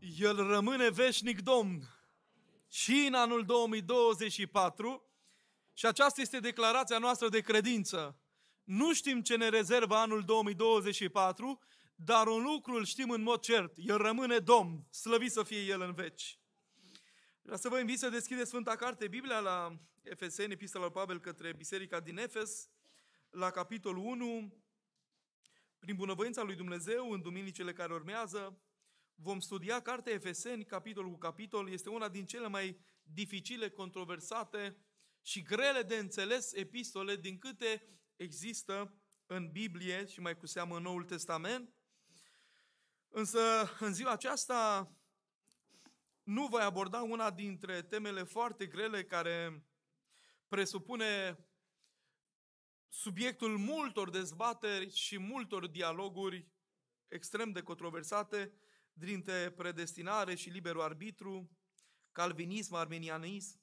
El rămâne veșnic Domn și în anul 2024 și aceasta este declarația noastră de credință. Nu știm ce ne rezervă anul 2024, dar un lucru îl știm în mod cert. El rămâne Domn, slăvit să fie El în veci. Vreau să vă invit să deschideți Sfânta Carte Biblia la Efeseni, Epistola lui Pavel către Biserica din Efes, la capitolul 1, prin bunăvoința lui Dumnezeu, în duminicele care urmează, Vom studia cartea Efeseni, capitol cu capitol. Este una din cele mai dificile, controversate și grele de înțeles epistole din câte există în Biblie și mai cu seamă în Noul Testament. Însă, în ziua aceasta, nu voi aborda una dintre temele foarte grele care presupune subiectul multor dezbateri și multor dialoguri extrem de controversate, dintre predestinare și liberul arbitru, calvinism, armenianism.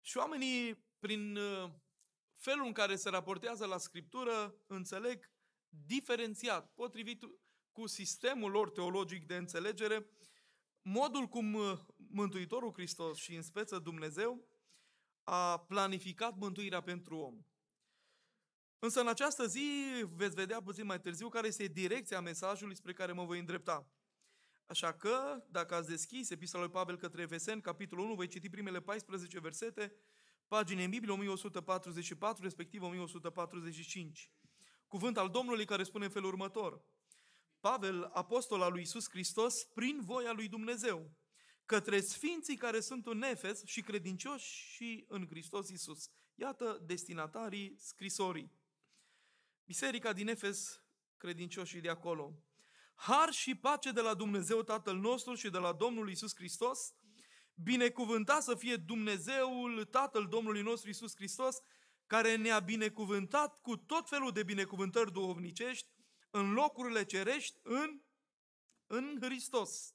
Și oamenii, prin uh, felul în care se raportează la Scriptură, înțeleg diferențiat, potrivit cu sistemul lor teologic de înțelegere, modul cum uh, Mântuitorul Hristos și în speță Dumnezeu a planificat mântuirea pentru om. Însă în această zi veți vedea puțin mai târziu care este direcția mesajului spre care mă voi îndrepta. Așa că, dacă ați deschis Epistola lui Pavel către Efesen, capitolul 1, voi citi primele 14 versete, pagine în Biblie 1144, respectiv 1145. Cuvânt al Domnului care spune în felul următor. Pavel, apostol al lui Iisus Hristos, prin voia lui Dumnezeu, către sfinții care sunt în Efes și credincioși și în Hristos Iisus. Iată destinatarii scrisorii biserica din Efes, credincioșii de acolo. Har și pace de la Dumnezeu Tatăl nostru și de la Domnul Isus Hristos, binecuvântat să fie Dumnezeul Tatăl Domnului nostru Isus Hristos, care ne-a binecuvântat cu tot felul de binecuvântări duhovnicești în locurile cerești în, în Hristos.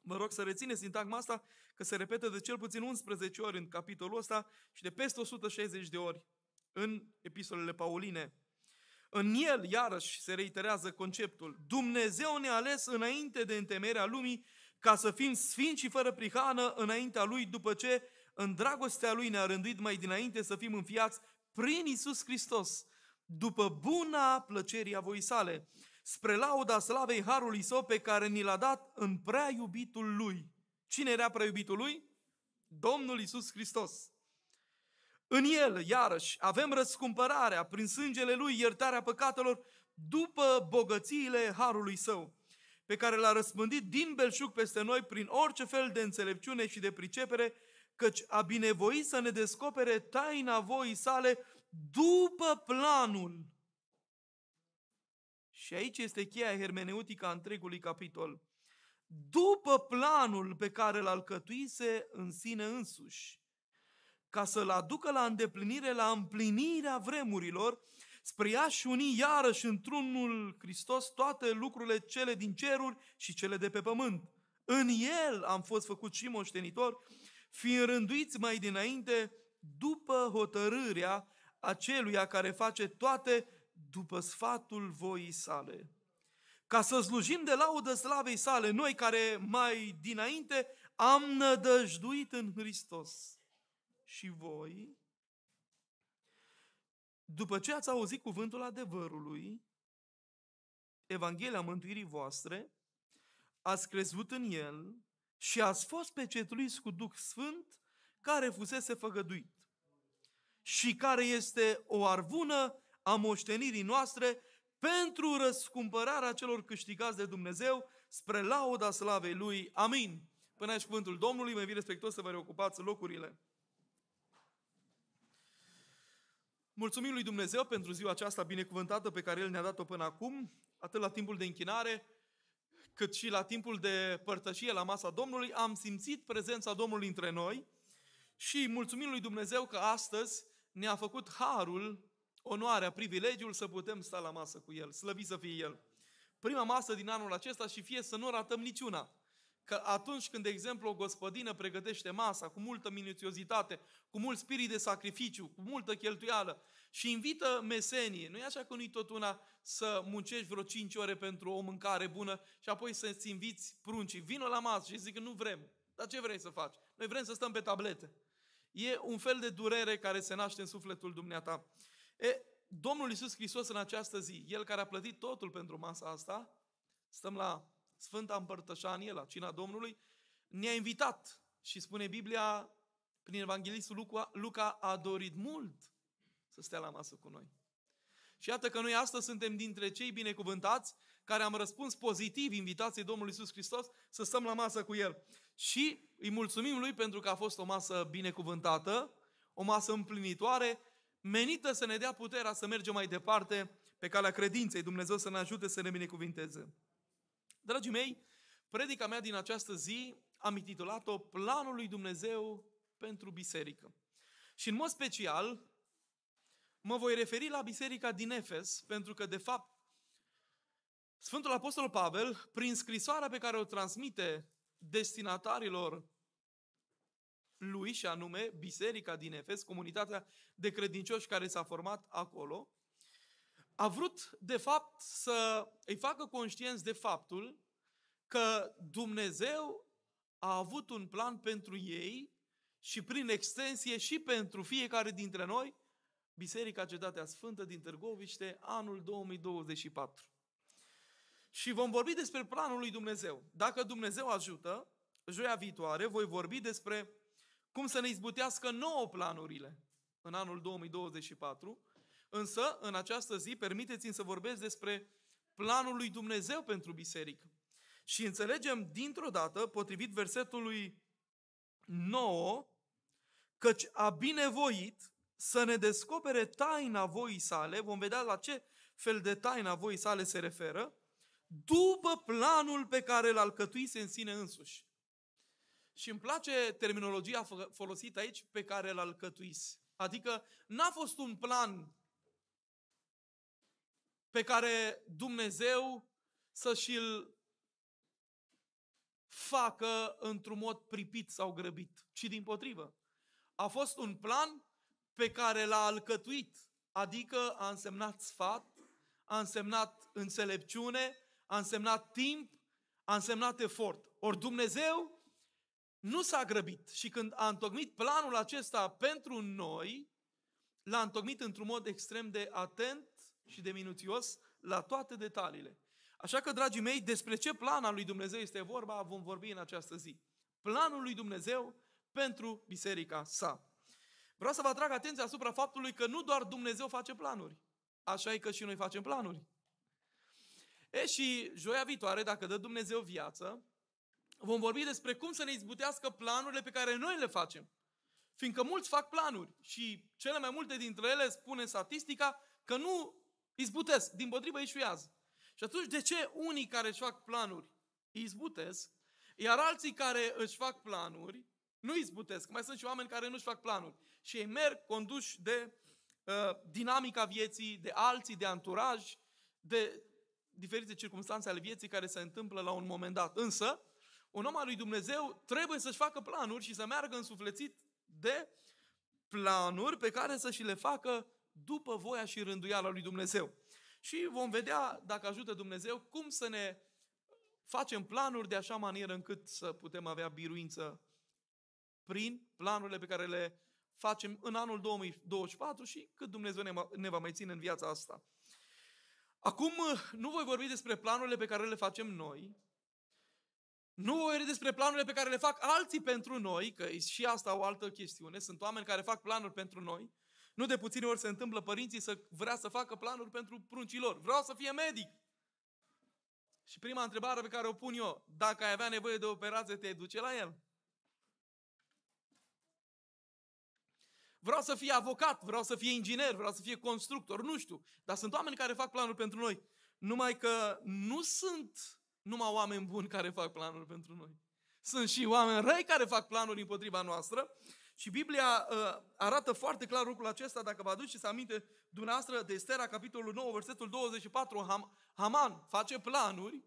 Vă rog să rețineți sintagma asta, că se repetă de cel puțin 11 ori în capitolul ăsta și de peste 160 de ori în epistolele Pauline. În el, iarăși, se reiterează conceptul. Dumnezeu ne-a ales înainte de întemerea lumii ca să fim sfinți și fără prihană înaintea Lui, după ce în dragostea Lui ne-a rânduit mai dinainte să fim înfiați prin Isus Hristos, după buna plăcerii a voi sale, spre lauda slavei Harului Său pe care ni l-a dat în prea iubitul Lui. Cine era prea iubitul Lui? Domnul Isus Hristos. În el, iarăși, avem răscumpărarea, prin sângele lui iertarea păcatelor, după bogățiile harului său, pe care l-a răspândit din belșug peste noi prin orice fel de înțelepciune și de pricepere, căci a binevoit să ne descopere taina voii sale după planul. Și aici este cheia hermeneutică a întregului capitol. După planul pe care l-a alcătuise în sine însuși ca să-l aducă la îndeplinire, la împlinirea vremurilor, spre a și uni iarăși într-unul Hristos toate lucrurile cele din ceruri și cele de pe pământ. În El am fost făcut și moștenitor, fiind rânduiți mai dinainte după hotărârea aceluia care face toate după sfatul voii sale. Ca să slujim de laudă slavei sale, noi care mai dinainte am nădăjduit în Hristos și voi, după ce ați auzit cuvântul adevărului, Evanghelia mântuirii voastre, ați crezut în el și ați fost pecetluiți cu Duh Sfânt care fusese făgăduit și care este o arvună a moștenirii noastre pentru răscumpărarea celor câștigați de Dumnezeu spre lauda slavei Lui. Amin. Până aici cuvântul Domnului, mă vii respectuos să vă reocupați locurile. Mulțumim lui Dumnezeu pentru ziua aceasta binecuvântată pe care El ne-a dat-o până acum, atât la timpul de închinare, cât și la timpul de părtășie la masa Domnului. Am simțit prezența Domnului între noi și mulțumim lui Dumnezeu că astăzi ne-a făcut harul, onoarea, privilegiul să putem sta la masă cu El. Slăvit să fie El! Prima masă din anul acesta și fie să nu ratăm niciuna că atunci când, de exemplu, o gospodină pregătește masa cu multă minuțiozitate, cu mult spirit de sacrificiu, cu multă cheltuială și invită mesenie, nu e așa că nu-i tot una să muncești vreo 5 ore pentru o mâncare bună și apoi să-ți inviți pruncii. vină la masă și zic că nu vrem. Dar ce vrei să faci? Noi vrem să stăm pe tablete. E un fel de durere care se naște în sufletul dumneata. E, Domnul Iisus Hristos în această zi, El care a plătit totul pentru masa asta, stăm la Sfânta Împărtășanie, la Cina Domnului, ne-a invitat și spune Biblia, prin Evanghelistul Luca, Luca a dorit mult să stea la masă cu noi. Și iată că noi astăzi suntem dintre cei binecuvântați care am răspuns pozitiv invitației Domnului Isus Hristos să stăm la masă cu El. Și îi mulțumim Lui pentru că a fost o masă binecuvântată, o masă împlinitoare, menită să ne dea puterea să mergem mai departe pe calea credinței. Dumnezeu să ne ajute să ne binecuvinteze. Dragii mei, predica mea din această zi am intitulat-o Planul lui Dumnezeu pentru biserică. Și în mod special mă voi referi la biserica din Efes, pentru că de fapt Sfântul Apostol Pavel, prin scrisoarea pe care o transmite destinatarilor lui, și anume biserica din Efes, comunitatea de credincioși care s-a format acolo, a vrut, de fapt, să îi facă conștienți de faptul că Dumnezeu a avut un plan pentru ei și prin extensie și pentru fiecare dintre noi, Biserica Cetatea Sfântă din Târgoviște, anul 2024. Și vom vorbi despre planul lui Dumnezeu. Dacă Dumnezeu ajută, joia viitoare voi vorbi despre cum să ne izbutească nouă planurile în anul 2024 Însă, în această zi, permiteți-mi să vorbesc despre planul lui Dumnezeu pentru biserică. Și înțelegem dintr-o dată, potrivit versetului 9, căci a binevoit să ne descopere taina voii sale, vom vedea la ce fel de taina voii sale se referă, după planul pe care îl alcătuise în sine însuși. Și îmi place terminologia folosită aici, pe care îl alcătuise. Adică n-a fost un plan pe care Dumnezeu să și-l facă într-un mod pripit sau grăbit, ci din potrivă. A fost un plan pe care l-a alcătuit, adică a însemnat sfat, a însemnat înțelepciune, a însemnat timp, a însemnat efort. Ori Dumnezeu nu s-a grăbit și când a întocmit planul acesta pentru noi, l-a întocmit într-un mod extrem de atent și de minuțios la toate detaliile. Așa că, dragii mei, despre ce plan al lui Dumnezeu este vorba, vom vorbi în această zi. Planul lui Dumnezeu pentru biserica sa. Vreau să vă atrag atenția asupra faptului că nu doar Dumnezeu face planuri, așa e că și noi facem planuri. E și joia viitoare, dacă dă Dumnezeu viață, vom vorbi despre cum să ne izbutească planurile pe care noi le facem. Fiindcă mulți fac planuri și cele mai multe dintre ele, spune statistica, că nu Izbutesc, din potrivă eșuează. Și atunci de ce unii care își fac planuri izbutesc, iar alții care își fac planuri nu izbutesc? Mai sunt și oameni care nu își fac planuri și ei merg conduși de uh, dinamica vieții, de alții, de anturaj, de diferite circunstanțe ale vieții care se întâmplă la un moment dat. Însă, un om al lui Dumnezeu trebuie să-și facă planuri și să meargă sufletit de planuri pe care să și le facă după voia și rânduiala lui Dumnezeu. Și vom vedea, dacă ajută Dumnezeu, cum să ne facem planuri de așa manieră încât să putem avea biruință prin planurile pe care le facem în anul 2024 și cât Dumnezeu ne va mai ține în viața asta. Acum nu voi vorbi despre planurile pe care le facem noi, nu voi vorbi despre planurile pe care le fac alții pentru noi, că și asta o altă chestiune, sunt oameni care fac planuri pentru noi, nu de puține ori se întâmplă părinții să vrea să facă planuri pentru lor. Vreau să fie medic. Și prima întrebare pe care o pun eu, dacă ai avea nevoie de operație, te duce la el? Vreau să fie avocat, vreau să fie inginer, vreau să fie constructor, nu știu. Dar sunt oameni care fac planuri pentru noi. Numai că nu sunt numai oameni buni care fac planuri pentru noi. Sunt și oameni răi care fac planuri împotriva noastră și Biblia uh, arată foarte clar lucrul acesta, dacă vă aduceți aminte dumneavoastră de Estera, capitolul 9, versetul 24, Ham, Haman face planuri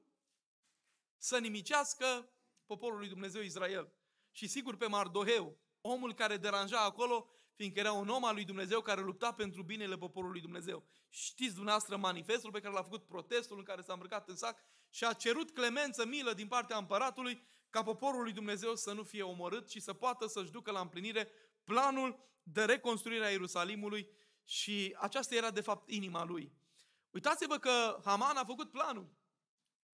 să nimicească poporul lui Dumnezeu Israel. Și sigur pe Mardoheu, omul care deranja acolo, fiindcă era un om al lui Dumnezeu care lupta pentru binele poporului Dumnezeu. Știți dumneavoastră manifestul pe care l-a făcut protestul în care s-a îmbrăcat în sac și a cerut clemență, milă din partea împăratului ca poporul lui Dumnezeu să nu fie omorât și să poată să-și ducă la împlinire planul de reconstruire a Ierusalimului și aceasta era de fapt inima lui. Uitați-vă că Haman a făcut planul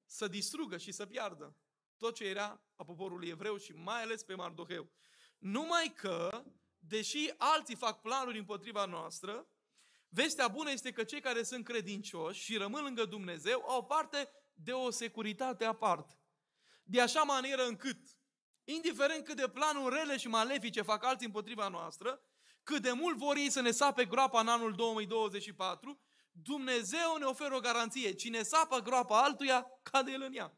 să distrugă și să piardă tot ce era a poporului evreu și mai ales pe Mardoheu. Numai că, deși alții fac planuri împotriva noastră, vestea bună este că cei care sunt credincioși și rămân lângă Dumnezeu au parte de o securitate aparte de așa manieră încât, indiferent cât de planuri rele și malefice fac alții împotriva noastră, cât de mult vor ei să ne sape groapa în anul 2024, Dumnezeu ne oferă o garanție. Cine sapă groapa altuia, cade el în ea.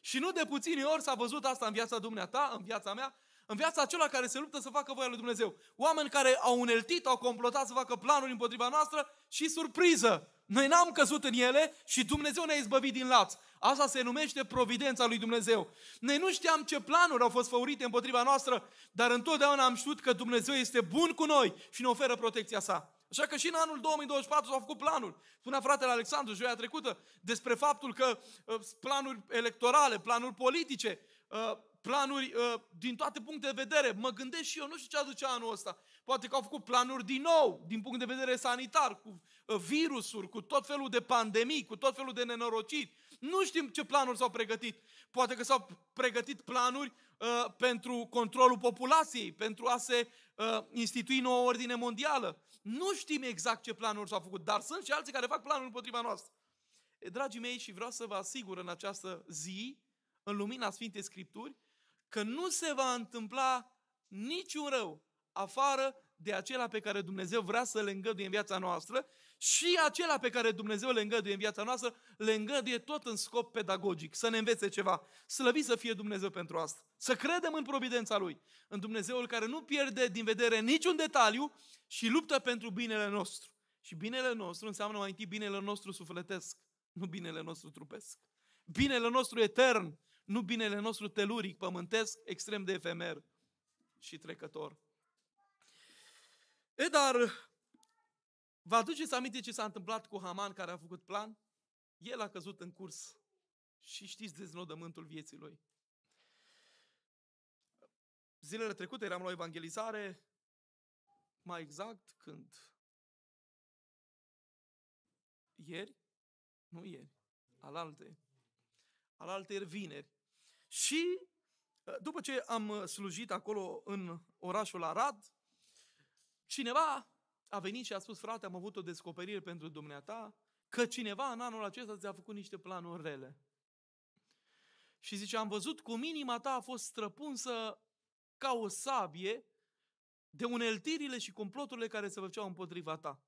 Și nu de puține ori s-a văzut asta în viața dumneata, în viața mea, în viața acela care se luptă să facă voia lui Dumnezeu. Oameni care au uneltit, au complotat să facă planuri împotriva noastră și surpriză! Noi n-am căzut în ele și Dumnezeu ne-a izbăvit din laț. Asta se numește providența lui Dumnezeu. Noi nu știam ce planuri au fost făurite împotriva noastră, dar întotdeauna am știut că Dumnezeu este bun cu noi și ne oferă protecția sa. Așa că și în anul 2024 s-au făcut planuri. Spunea fratele Alexandru joia trecută despre faptul că uh, planuri electorale, planuri politice, uh, planuri uh, din toate puncte de vedere. Mă gândesc și eu, nu știu ce aduce anul ăsta. Poate că au făcut planuri din nou, din punct de vedere sanitar, cu virusuri, cu tot felul de pandemii, cu tot felul de nenorociri. Nu știm ce planuri s-au pregătit. Poate că s-au pregătit planuri uh, pentru controlul populației, pentru a se uh, institui nouă ordine mondială. Nu știm exact ce planuri s-au făcut, dar sunt și alții care fac planuri împotriva noastră. Dragii mei, și vreau să vă asigur în această zi, în lumina Sfintei Scripturi, că nu se va întâmpla niciun rău afară de acela pe care Dumnezeu vrea să le îngăduie în viața noastră și acela pe care Dumnezeu le îngăduie în viața noastră, le îngăduie tot în scop pedagogic, să ne învețe ceva. Slăvit să fie Dumnezeu pentru asta. Să credem în providența Lui, în Dumnezeul care nu pierde din vedere niciun detaliu și luptă pentru binele nostru. Și binele nostru înseamnă mai întâi binele nostru sufletesc, nu binele nostru trupesc. Binele nostru etern, nu binele nostru teluric, pământesc, extrem de efemer și trecător. E, dar Vă aduceți aminte ce s-a întâmplat cu Haman care a făcut plan? El a căzut în curs și știți deznodământul vieții lui. Zilele trecute eram la o evangelizare, mai exact când? Ieri? Nu ieri, alalte. Alalte ieri vineri. Și ă, după ce am ă, slujit acolo în orașul Arad, cineva a venit și a spus, frate, am avut o descoperire pentru dumneata, că cineva în anul acesta ți-a făcut niște planuri rele. Și zice, am văzut cum inima ta a fost străpunsă ca o sabie de uneltirile și comploturile care se făceau împotriva ta.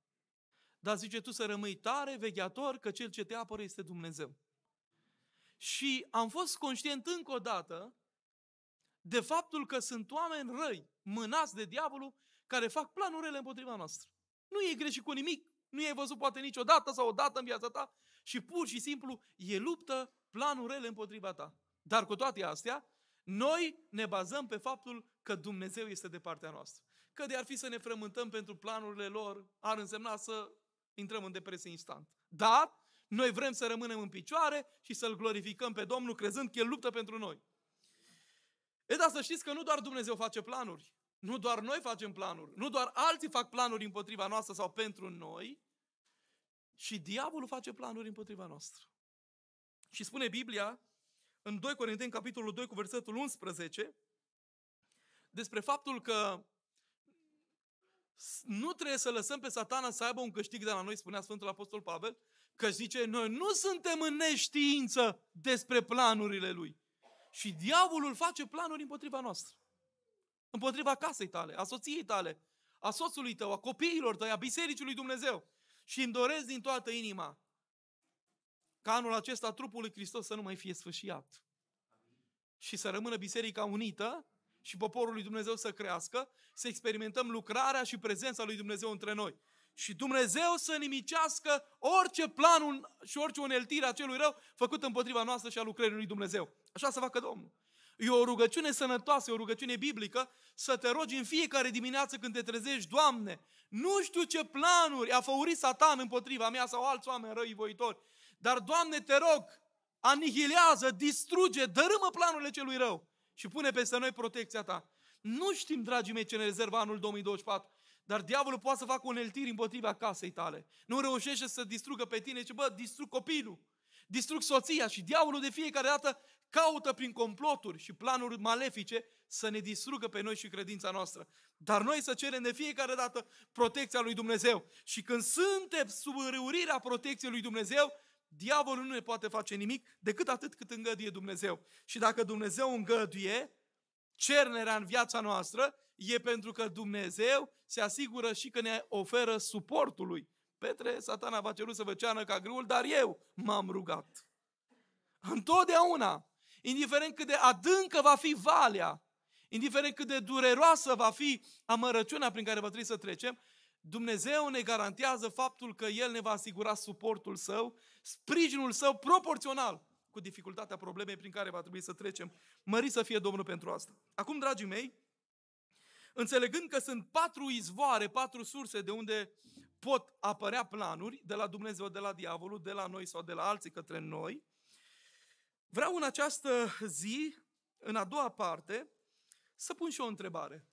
Dar zice, tu să rămâi tare, vegheator, că cel ce te apără este Dumnezeu. Și am fost conștient încă o dată de faptul că sunt oameni răi, mânați de diavolul, care fac planurile împotriva noastră. Nu e greșit cu nimic, nu i-ai văzut poate niciodată sau odată în viața ta și pur și simplu e luptă planul rele împotriva ta. Dar cu toate astea, noi ne bazăm pe faptul că Dumnezeu este de partea noastră. Că de ar fi să ne frământăm pentru planurile lor, ar însemna să intrăm în depresie instant. Dar noi vrem să rămânem în picioare și să-L glorificăm pe Domnul, crezând că El luptă pentru noi. E da, să știți că nu doar Dumnezeu face planuri. Nu doar noi facem planuri, nu doar alții fac planuri împotriva noastră sau pentru noi, și diavolul face planuri împotriva noastră. Și spune Biblia în 2 Corinteni, capitolul 2, cu versetul 11, despre faptul că nu trebuie să lăsăm pe satana să aibă un câștig de la noi, spunea Sfântul Apostol Pavel, că zice, noi nu suntem în neștiință despre planurile lui. Și diavolul face planuri împotriva noastră. Împotriva casei tale, a soției tale, a soțului tău, a copiilor tăi, a bisericii lui Dumnezeu. Și îmi doresc din toată inima ca anul acesta trupul lui Hristos să nu mai fie sfâșiat. Și să rămână biserica unită și poporul lui Dumnezeu să crească, să experimentăm lucrarea și prezența lui Dumnezeu între noi. Și Dumnezeu să nimicească orice plan și orice uneltire a celui rău făcut împotriva noastră și a lucrării lui Dumnezeu. Așa să facă Domnul. E o rugăciune sănătoasă, e o rugăciune biblică să te rogi în fiecare dimineață când te trezești, Doamne, nu știu ce planuri a făurit satan împotriva mea sau alți oameni voitori, dar Doamne, te rog, anihilează, distruge, dărâmă planurile celui rău și pune peste noi protecția ta. Nu știm, dragii mei, ce ne rezervă anul 2024, dar diavolul poate să facă uneltiri împotriva casei tale. Nu reușește să distrugă pe tine, ci bă, distrug copilul, distrug soția și diavolul de fiecare dată caută prin comploturi și planuri malefice să ne distrugă pe noi și credința noastră. Dar noi să cerem de fiecare dată protecția lui Dumnezeu. Și când suntem sub înrăurirea protecției lui Dumnezeu, diavolul nu ne poate face nimic decât atât cât îngăduie Dumnezeu. Și dacă Dumnezeu îngăduie cernerea în viața noastră, e pentru că Dumnezeu se asigură și că ne oferă suportul lui. Petre, satana va cerut să vă ceană ca grâul, dar eu m-am rugat. Întotdeauna indiferent cât de adâncă va fi valea, indiferent cât de dureroasă va fi amărăciunea prin care va trebui să trecem, Dumnezeu ne garantează faptul că El ne va asigura suportul Său, sprijinul Său proporțional cu dificultatea problemei prin care va trebui să trecem. Mări să fie Domnul pentru asta. Acum, dragii mei, înțelegând că sunt patru izvoare, patru surse de unde pot apărea planuri, de la Dumnezeu, de la diavolul, de la noi sau de la alții către noi, Vreau în această zi, în a doua parte, să pun și o întrebare.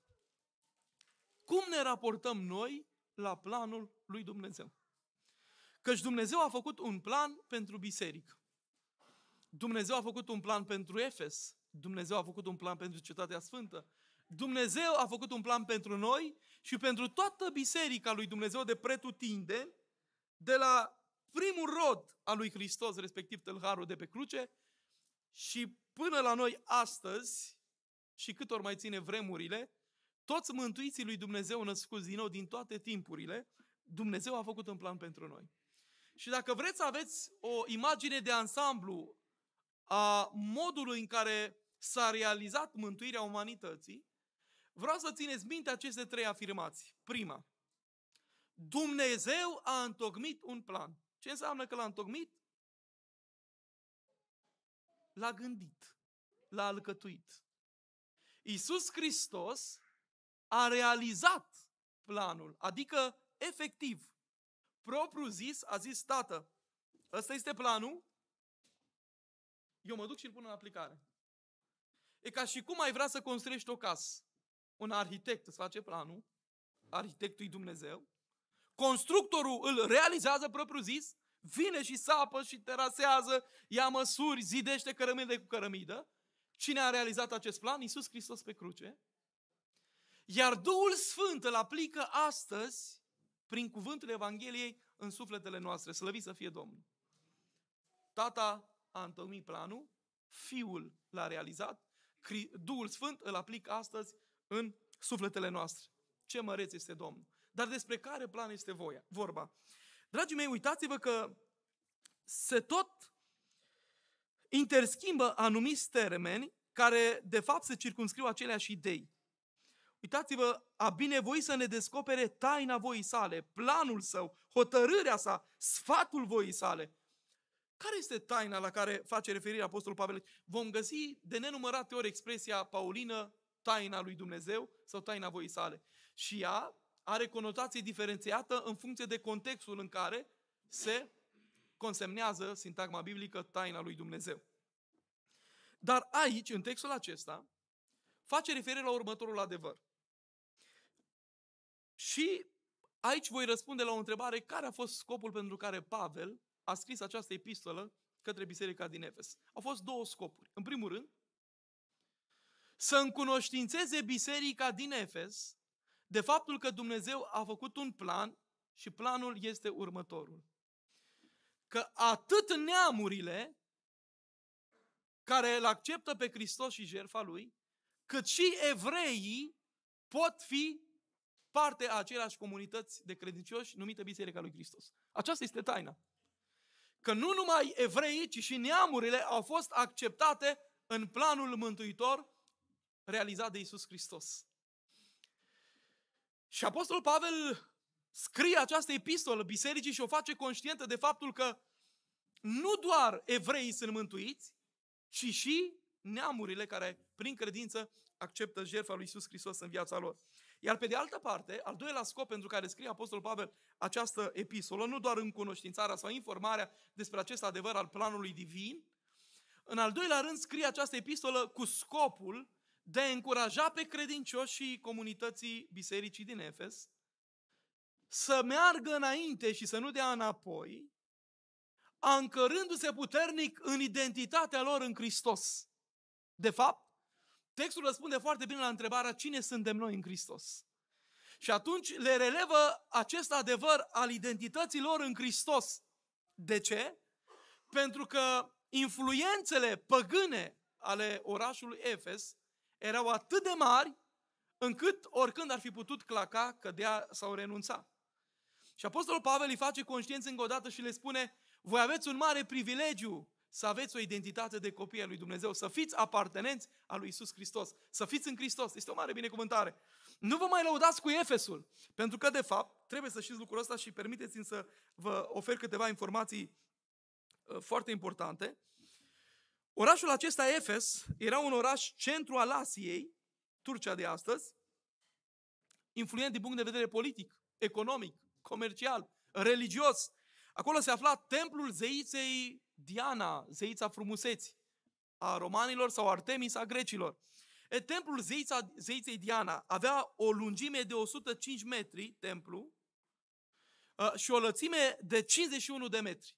Cum ne raportăm noi la planul lui Dumnezeu? Căci Dumnezeu a făcut un plan pentru biserică. Dumnezeu a făcut un plan pentru Efes. Dumnezeu a făcut un plan pentru Cetatea Sfântă. Dumnezeu a făcut un plan pentru noi și pentru toată biserica lui Dumnezeu de pretutinde, de la primul rod al lui Hristos, respectiv tâlharul de pe cruce, și până la noi astăzi, și cât ori mai ține vremurile, toți mântuiții lui Dumnezeu născuți din nou din toate timpurile, Dumnezeu a făcut un plan pentru noi. Și dacă vreți să aveți o imagine de ansamblu a modului în care s-a realizat mântuirea umanității, vreau să țineți minte aceste trei afirmații. Prima, Dumnezeu a întocmit un plan. Ce înseamnă că l-a întocmit? l-a gândit, l-a alcătuit. Iisus Hristos a realizat planul, adică efectiv, propriu zis, a zis, tată, ăsta este planul, eu mă duc și îl pun în aplicare. E ca și cum ai vrea să construiești o casă. Un arhitect îți face planul, arhitectul Dumnezeu, constructorul îl realizează propriu zis, vine și sapă și terasează, ia măsuri, zidește cărămidă cu cărămidă. Cine a realizat acest plan? Iisus Hristos pe cruce. Iar Duhul Sfânt îl aplică astăzi, prin cuvântul Evangheliei, în sufletele noastre. Slăvit să fie Domnul! Tata a întocmit planul, Fiul l-a realizat, Duhul Sfânt îl aplică astăzi în sufletele noastre. Ce măreț este Domnul! Dar despre care plan este voia, vorba? Dragii mei, uitați-vă că se tot interschimbă anumiți termeni care de fapt se circunscriu aceleași idei. Uitați-vă, a binevoi să ne descopere taina voii sale, planul său, hotărârea sa, sfatul voii sale. Care este taina la care face referire Apostolul Pavel? Vom găsi de nenumărate ori expresia paulină, taina lui Dumnezeu sau taina voii sale. Și ea are conotație diferențiată în funcție de contextul în care se consemnează sintagma biblică taina lui Dumnezeu. Dar aici, în textul acesta, face referire la următorul adevăr. Și aici voi răspunde la o întrebare, care a fost scopul pentru care Pavel a scris această epistolă către biserica din Efes. Au fost două scopuri. În primul rând, să încunoștințeze biserica din Efes de faptul că Dumnezeu a făcut un plan și planul este următorul. Că atât neamurile care îl acceptă pe Hristos și jertfa lui, cât și evreii pot fi parte a aceleași comunități de credincioși numită Biserica lui Hristos. Aceasta este taina. Că nu numai evreii, ci și neamurile au fost acceptate în planul mântuitor realizat de Isus Hristos. Și Apostolul Pavel scrie această epistolă bisericii și o face conștientă de faptul că nu doar evreii sunt mântuiți, ci și neamurile care, prin credință, acceptă jertfa lui Iisus Hristos în viața lor. Iar pe de altă parte, al doilea scop pentru care scrie Apostolul Pavel această epistolă, nu doar în cunoștințarea sau informarea despre acest adevăr al planului divin, în al doilea rând scrie această epistolă cu scopul de a încuraja pe credincioșii comunității bisericii din Efes să meargă înainte și să nu dea înapoi, ancărându-se puternic în identitatea lor în Hristos. De fapt, textul răspunde foarte bine la întrebarea cine suntem noi în Hristos. Și atunci le relevă acest adevăr al identității lor în Hristos. De ce? Pentru că influențele păgâne ale orașului Efes erau atât de mari încât oricând ar fi putut claca, cădea sau renunța. Și Apostolul Pavel îi face conștiință încă o dată și le spune, voi aveți un mare privilegiu să aveți o identitate de copii al lui Dumnezeu, să fiți apartenenți al lui Isus Hristos, să fiți în Hristos. Este o mare binecuvântare. Nu vă mai lăudați cu Efesul, pentru că, de fapt, trebuie să știți lucrul ăsta și permiteți-mi să vă ofer câteva informații uh, foarte importante. Orașul acesta, Efes, era un oraș centru al Asiei, Turcia de astăzi, influent din punct de vedere politic, economic, comercial, religios. Acolo se afla templul zeiței Diana, zeița frumuseții, a romanilor sau Artemis a grecilor. E, templul zeița, zeiței Diana avea o lungime de 105 metri, templu, și o lățime de 51 de metri.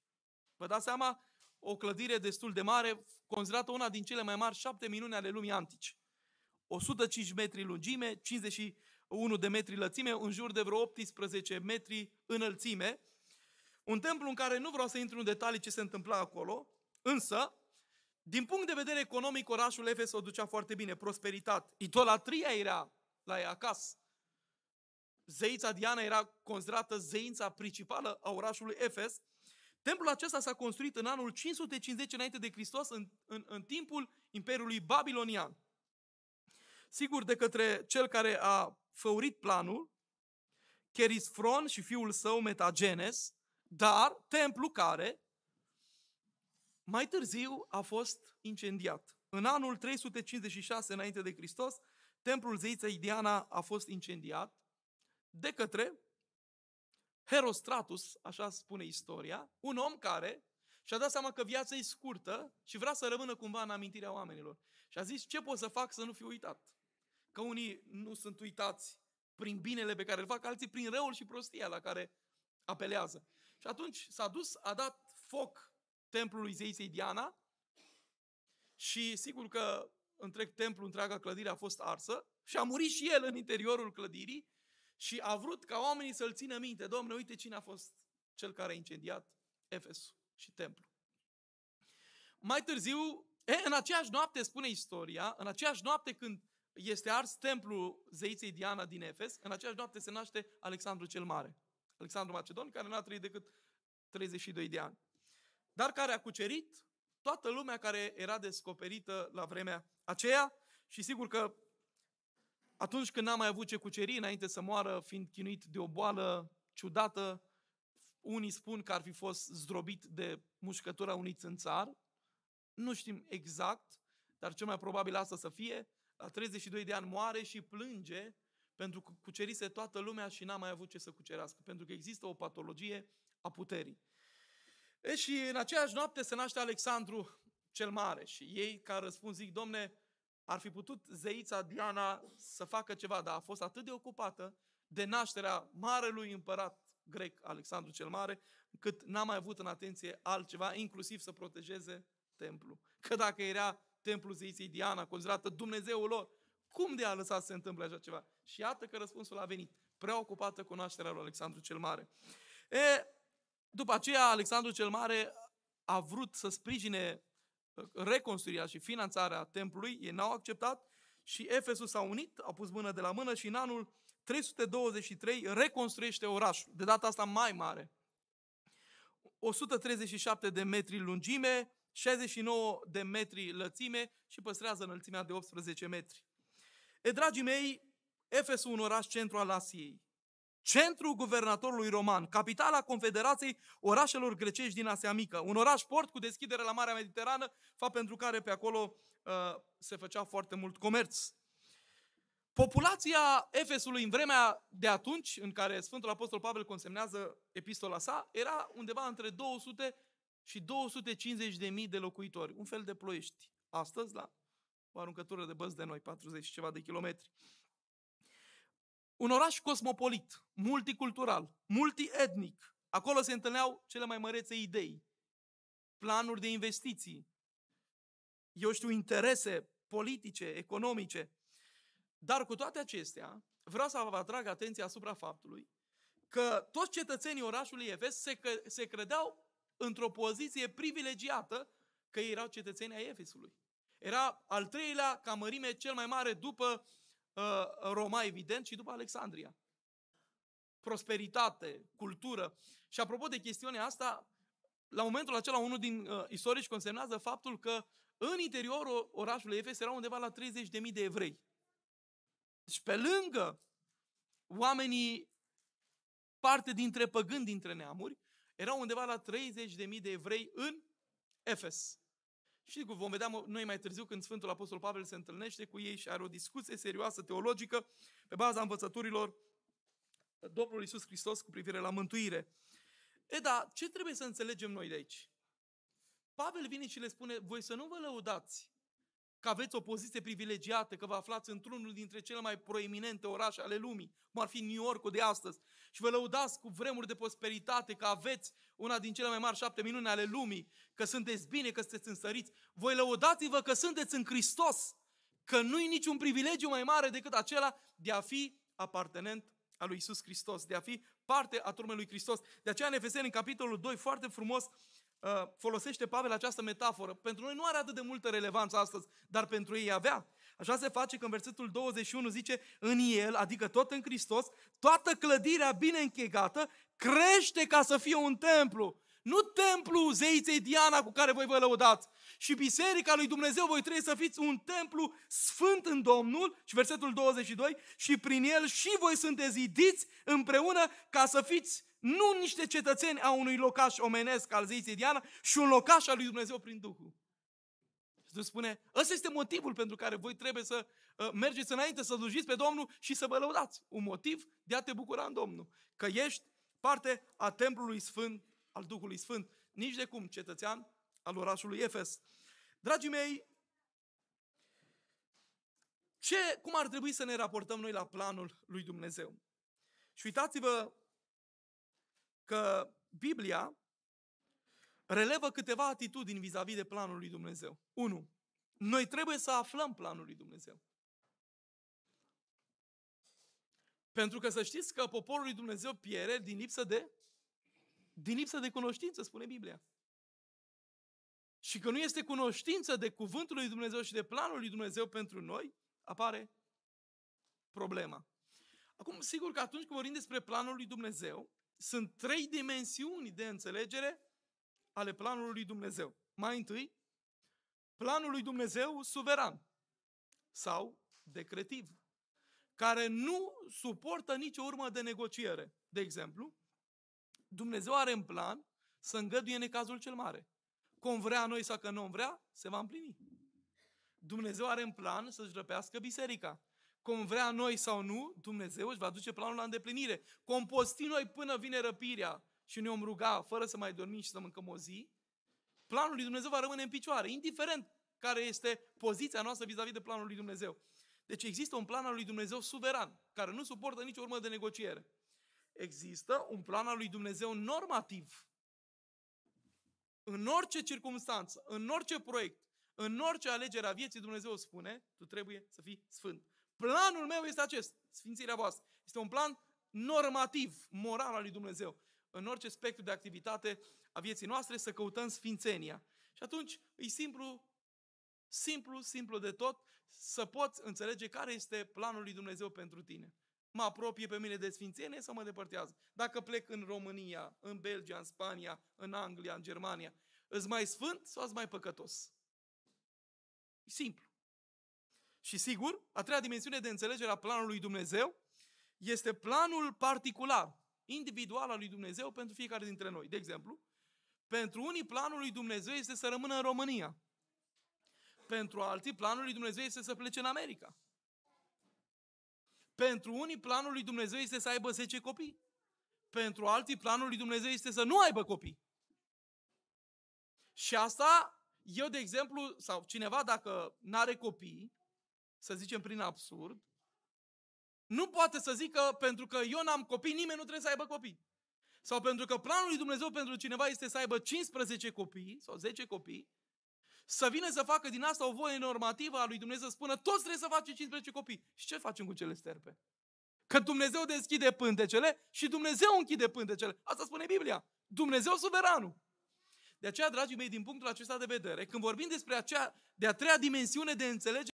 Vă dați seama o clădire destul de mare, considerată una din cele mai mari șapte minuni ale lumii antici. 105 metri lungime, 51 de metri lățime, în jur de vreo 18 metri înălțime. Un templu în care nu vreau să intru în detalii ce se întâmpla acolo, însă, din punct de vedere economic, orașul Efes o ducea foarte bine, prosperitate. Idolatria era la ea acasă. Zeița Diana era considerată zeița principală a orașului Efes, Templul acesta s-a construit în anul 550 înainte de Hristos, în, în, în timpul Imperiului Babilonian. Sigur, de către cel care a făurit planul, Cherisfron și fiul său Metagenes, dar templu care mai târziu a fost incendiat. În anul 356 înainte de Hristos, templul zeiței Diana a fost incendiat de către Herostratus, așa spune istoria, un om care și-a dat seama că viața e scurtă și vrea să rămână cumva în amintirea oamenilor. Și a zis, ce pot să fac să nu fiu uitat? Că unii nu sunt uitați prin binele pe care îl fac, alții prin răul și prostia la care apelează. Și atunci s-a dus, a dat foc templului zeiței Diana și sigur că întreg templul, întreaga clădire a fost arsă și a murit și el în interiorul clădirii și a vrut ca oamenii să-l țină minte. Domnule, uite cine a fost cel care a incendiat Efesul și templu. Mai târziu, e, în aceeași noapte, spune istoria, în aceeași noapte când este ars templul zeiței Diana din Efes, în aceeași noapte se naște Alexandru cel Mare. Alexandru Macedon, care nu a trăit decât 32 de ani, dar care a cucerit toată lumea care era descoperită la vremea aceea și sigur că atunci când n-a mai avut ce cuceri înainte să moară, fiind chinuit de o boală ciudată, unii spun că ar fi fost zdrobit de mușcătura unui țânțar, nu știm exact, dar cel mai probabil asta să fie, la 32 de ani moare și plânge pentru că cucerise toată lumea și n-a mai avut ce să cucerească, pentru că există o patologie a puterii. E, și în aceeași noapte se naște Alexandru cel Mare și ei, ca răspuns, zic, domne, ar fi putut zeița Diana să facă ceva, dar a fost atât de ocupată de nașterea marelui împărat grec Alexandru cel Mare, încât n-a mai avut în atenție altceva, inclusiv să protejeze templu. Că dacă era templul zeiței Diana, considerată Dumnezeul lor, cum de a lăsat să se întâmple așa ceva? Și iată că răspunsul a venit. Prea ocupată cu nașterea lui Alexandru cel Mare. E, după aceea, Alexandru cel Mare a vrut să sprijine reconstruirea și finanțarea templului, ei n-au acceptat și Efesul s-a unit, a pus mână de la mână și în anul 323 reconstruiește orașul, de data asta mai mare. 137 de metri lungime, 69 de metri lățime și păstrează înălțimea de 18 metri. E, dragii mei, Efesul un oraș centru al Asiei centrul guvernatorului roman, capitala Confederației orașelor grecești din Asia Mică, un oraș port cu deschidere la Marea Mediterană, fapt pentru care pe acolo uh, se făcea foarte mult comerț. Populația Efesului în vremea de atunci, în care Sfântul Apostol Pavel consemnează epistola sa, era undeva între 200 și 250 de mii de locuitori, un fel de ploiești. Astăzi, la o aruncătură de băzi de noi, 40 și ceva de kilometri. Un oraș cosmopolit, multicultural, multietnic. Acolo se întâlneau cele mai mărețe idei, planuri de investiții, eu știu, interese politice, economice. Dar cu toate acestea, vreau să vă atrag atenția asupra faptului că toți cetățenii orașului Efes se, că, se credeau într-o poziție privilegiată că ei erau cetățenii ai Efesului. Era al treilea ca mărime cel mai mare după Uh, Roma, evident, și după Alexandria. Prosperitate, cultură. Și apropo de chestiunea asta, la momentul acela, unul din uh, istorici consemnează faptul că în interiorul orașului Efes erau undeva la 30.000 de evrei. Deci pe lângă oamenii parte dintre păgând dintre neamuri, erau undeva la 30.000 de evrei în Efes. Și vom vedea noi mai târziu când Sfântul Apostol Pavel se întâlnește cu ei și are o discuție serioasă teologică pe baza învățăturilor Domnului Isus Hristos cu privire la mântuire. E da, ce trebuie să înțelegem noi de aici? Pavel vine și le spune, voi să nu vă lăudați că aveți o poziție privilegiată, că vă aflați într-unul dintre cele mai proeminente orașe ale lumii, cum ar fi New York de astăzi, și vă lăudați cu vremuri de prosperitate, că aveți una din cele mai mari șapte minuni ale lumii, că sunteți bine, că sunteți însăriți, voi lăudați-vă că sunteți în Hristos, că nu-i niciun privilegiu mai mare decât acela de a fi apartenent al lui Isus Hristos, de a fi parte a turmei lui Hristos. De aceea în Efeseni, în capitolul 2, foarte frumos, Uh, folosește Pavel această metaforă. Pentru noi nu are atât de multă relevanță astăzi, dar pentru ei avea. Așa se face că în versetul 21 zice, în el, adică tot în Hristos, toată clădirea bine închegată crește ca să fie un templu. Nu templu zeiței Diana cu care voi vă lăudați. Și biserica lui Dumnezeu voi trebuie să fiți un templu sfânt în Domnul, și versetul 22, și prin el și voi sunteți zidiți împreună ca să fiți nu niște cetățeni a unui locaș omenesc al zeiței Diana și un locaș al lui Dumnezeu prin Duhul. Și spune, ăsta este motivul pentru care voi trebuie să uh, mergeți înainte, să slujiți pe Domnul și să vă lăudați. Un motiv de a te bucura în Domnul. Că ești parte a templului sfânt, al Duhului Sfânt. Nici de cum cetățean al orașului Efes. Dragii mei, ce, cum ar trebui să ne raportăm noi la planul lui Dumnezeu? Și uitați-vă că Biblia relevă câteva atitudini vis-a-vis de planul lui Dumnezeu. 1. Noi trebuie să aflăm planul lui Dumnezeu. Pentru că să știți că poporul lui Dumnezeu piere din lipsă de din lipsă de cunoștință, spune Biblia. Și că nu este cunoștință de cuvântul lui Dumnezeu și de planul lui Dumnezeu pentru noi, apare problema. Acum, sigur că atunci când vorbim despre planul lui Dumnezeu, sunt trei dimensiuni de înțelegere ale planului lui Dumnezeu. Mai întâi, planul lui Dumnezeu suveran sau decretiv, care nu suportă nicio urmă de negociere. De exemplu, Dumnezeu are în plan să îngăduie necazul cel mare. Cum vrea noi sau că nu vrea, se va împlini. Dumnezeu are în plan să-și răpească biserica cum vrea noi sau nu, Dumnezeu își va duce planul la îndeplinire. Composti noi până vine răpirea și ne om ruga fără să mai dormim și să mâncăm o zi, planul lui Dumnezeu va rămâne în picioare, indiferent care este poziția noastră vis-a-vis de planul lui Dumnezeu. Deci există un plan al lui Dumnezeu suveran, care nu suportă nicio urmă de negociere. Există un plan al lui Dumnezeu normativ. În orice circunstanță, în orice proiect, în orice alegere a vieții, Dumnezeu spune, tu trebuie să fii sfânt. Planul meu este acest, sfințirea voastră. Este un plan normativ, moral al lui Dumnezeu. În orice spectru de activitate a vieții noastre să căutăm sfințenia. Și atunci e simplu, simplu, simplu de tot să poți înțelege care este planul lui Dumnezeu pentru tine. Mă apropie pe mine de sfințenie sau mă depărtează? Dacă plec în România, în Belgia, în Spania, în Anglia, în Germania, îți mai sfânt sau îți mai păcătos? E simplu. Și sigur, a treia dimensiune de înțelegere a planului Dumnezeu este planul particular, individual al lui Dumnezeu pentru fiecare dintre noi. De exemplu, pentru unii planul lui Dumnezeu este să rămână în România. Pentru alții, planul lui Dumnezeu este să plece în America. Pentru unii, planul lui Dumnezeu este să aibă 10 copii. Pentru alții, planul lui Dumnezeu este să nu aibă copii. Și asta, eu, de exemplu, sau cineva, dacă nu are copii, să zicem prin absurd, nu poate să zică pentru că eu n-am copii, nimeni nu trebuie să aibă copii. Sau pentru că planul lui Dumnezeu pentru cineva este să aibă 15 copii sau 10 copii, să vină să facă din asta o voie normativă a lui Dumnezeu, să spună toți trebuie să face 15 copii. Și ce facem cu cele sterpe? Că Dumnezeu deschide pântecele și Dumnezeu închide pântecele. Asta spune Biblia. Dumnezeu suveranul. De aceea, dragii mei, din punctul acesta de vedere, când vorbim despre acea de a treia dimensiune de înțelegere,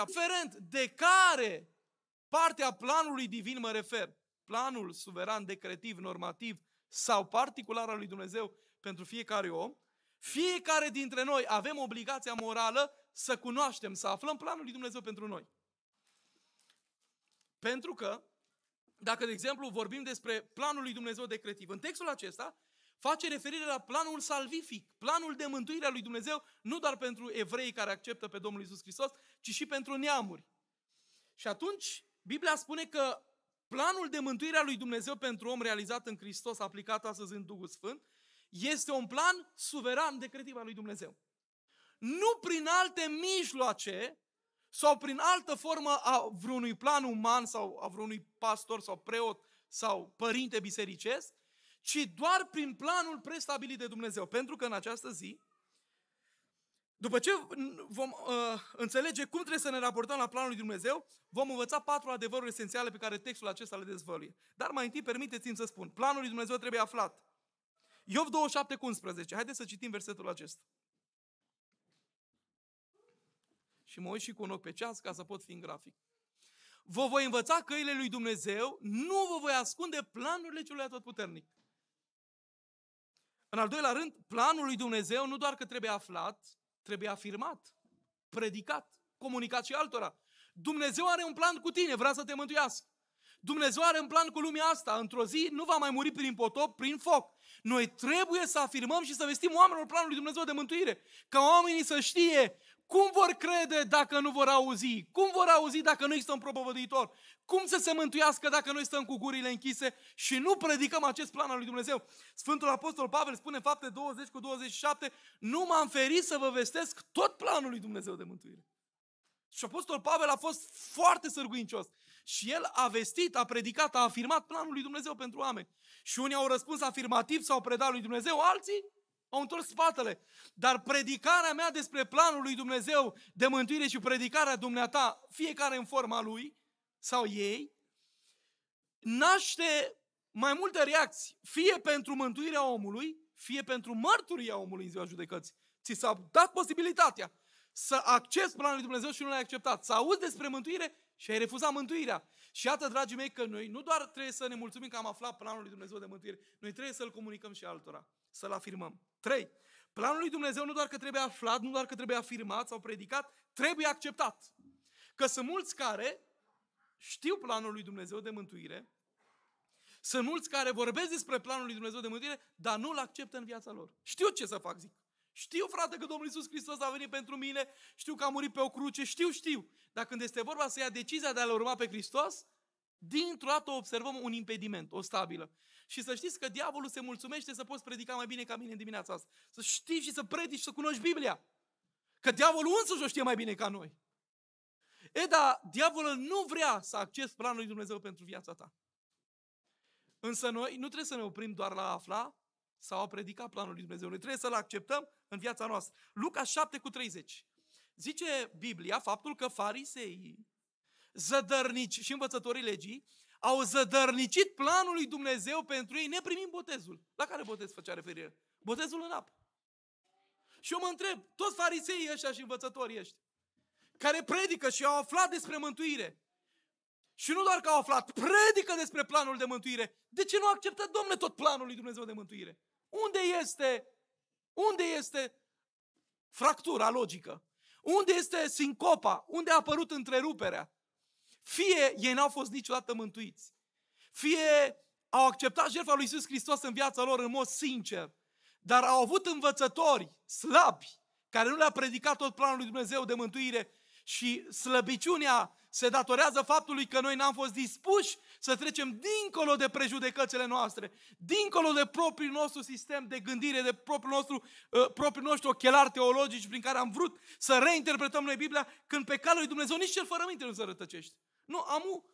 aferent de care parte a planului divin mă refer. Planul suveran, decretiv, normativ sau particular al lui Dumnezeu pentru fiecare om, fiecare dintre noi avem obligația morală să cunoaștem, să aflăm planul lui Dumnezeu pentru noi. Pentru că, dacă, de exemplu, vorbim despre planul lui Dumnezeu decretiv, în textul acesta face referire la planul salvific, planul de mântuire a lui Dumnezeu, nu doar pentru evrei care acceptă pe Domnul Isus Hristos, ci și pentru neamuri. Și atunci, Biblia spune că planul de mântuire a lui Dumnezeu pentru om realizat în Hristos, aplicat astăzi în Duhul Sfânt, este un plan suveran decretiv al lui Dumnezeu. Nu prin alte mijloace sau prin altă formă a vreunui plan uman sau a vreunui pastor sau preot sau părinte bisericesc, ci doar prin planul prestabilit de Dumnezeu. Pentru că în această zi, după ce vom uh, înțelege cum trebuie să ne raportăm la planul lui Dumnezeu, vom învăța patru adevăruri esențiale pe care textul acesta le dezvăluie. Dar mai întâi permiteți-mi să spun, planul lui Dumnezeu trebuie aflat. Iov 27 cu 11. Haideți să citim versetul acesta. Și mă uit și cu un ochi pe ceas ca să pot fi în grafic. Vă voi învăța căile lui Dumnezeu, nu vă voi ascunde planurile celui atotputernic. În al doilea rând, planul lui Dumnezeu nu doar că trebuie aflat, trebuie afirmat, predicat, comunicat și altora. Dumnezeu are un plan cu tine, vrea să te mântuiască. Dumnezeu are un plan cu lumea asta. Într-o zi nu va mai muri prin potop, prin foc. Noi trebuie să afirmăm și să vestim oamenilor planul lui Dumnezeu de mântuire. Ca oamenii să știe cum vor crede dacă nu vor auzi? Cum vor auzi dacă nu există un propovăditor? Cum să se mântuiască dacă noi stăm cu gurile închise și nu predicăm acest plan al lui Dumnezeu? Sfântul Apostol Pavel spune în fapte 20 cu 27, nu m-am ferit să vă vestesc tot planul lui Dumnezeu de mântuire. Și Apostol Pavel a fost foarte sârguincios. Și el a vestit, a predicat, a afirmat planul lui Dumnezeu pentru oameni. Și unii au răspuns afirmativ, sau au predat lui Dumnezeu, alții au întors spatele. Dar predicarea mea despre planul lui Dumnezeu de mântuire și predicarea dumneata, fiecare în forma lui sau ei, naște mai multe reacții, fie pentru mântuirea omului, fie pentru mărturia omului în ziua judecății. Ți s-a dat posibilitatea să accepti planul lui Dumnezeu și nu l-ai acceptat, să auzi despre mântuire și ai refuzat mântuirea. Și iată, dragii mei, că noi nu doar trebuie să ne mulțumim că am aflat planul lui Dumnezeu de mântuire, noi trebuie să-l comunicăm și altora să-l afirmăm. 3. Planul lui Dumnezeu nu doar că trebuie aflat, nu doar că trebuie afirmat sau predicat, trebuie acceptat. Că sunt mulți care știu planul lui Dumnezeu de mântuire, sunt mulți care vorbesc despre planul lui Dumnezeu de mântuire, dar nu-l acceptă în viața lor. Știu ce să fac, zic. Știu, frate, că Domnul Isus Hristos a venit pentru mine, știu că a murit pe o cruce, știu, știu. Dar când este vorba să ia decizia de a-L urma pe Hristos, dintr-o dată observăm un impediment, o stabilă. Și să știți că diavolul se mulțumește să poți predica mai bine ca mine în dimineața asta. Să știi și să predici și să cunoști Biblia. Că diavolul însuși o știe mai bine ca noi. E, dar diavolul nu vrea să accepti planul lui Dumnezeu pentru viața ta. Însă noi nu trebuie să ne oprim doar la a afla sau a predica planul lui Dumnezeu. Noi trebuie să-l acceptăm în viața noastră. Luca 7 cu 30. Zice Biblia faptul că fariseii zădărnici și învățătorii legii, au zădărnicit planul lui Dumnezeu pentru ei primim botezul. La care botez făcea referire? Botezul în apă. Și eu mă întreb, toți fariseii ăștia și învățătorii ăștia, care predică și au aflat despre mântuire, și nu doar că au aflat, predică despre planul de mântuire. De ce nu acceptă, domne, tot planul lui Dumnezeu de mântuire? Unde este, unde este fractura logică? Unde este sincopa? Unde a apărut întreruperea? Fie ei n-au fost niciodată mântuiți, fie au acceptat jertfa lui Isus Hristos în viața lor în mod sincer, dar au avut învățători slabi care nu le-a predicat tot planul lui Dumnezeu de mântuire și slăbiciunea se datorează faptului că noi n-am fost dispuși să trecem dincolo de prejudecățile noastre, dincolo de propriul nostru sistem de gândire, de propriul nostru, uh, propriul nostru ochelar teologici prin care am vrut să reinterpretăm noi Biblia, când pe calul lui Dumnezeu nici cel fără minte nu se rătăcește. Nu, amu,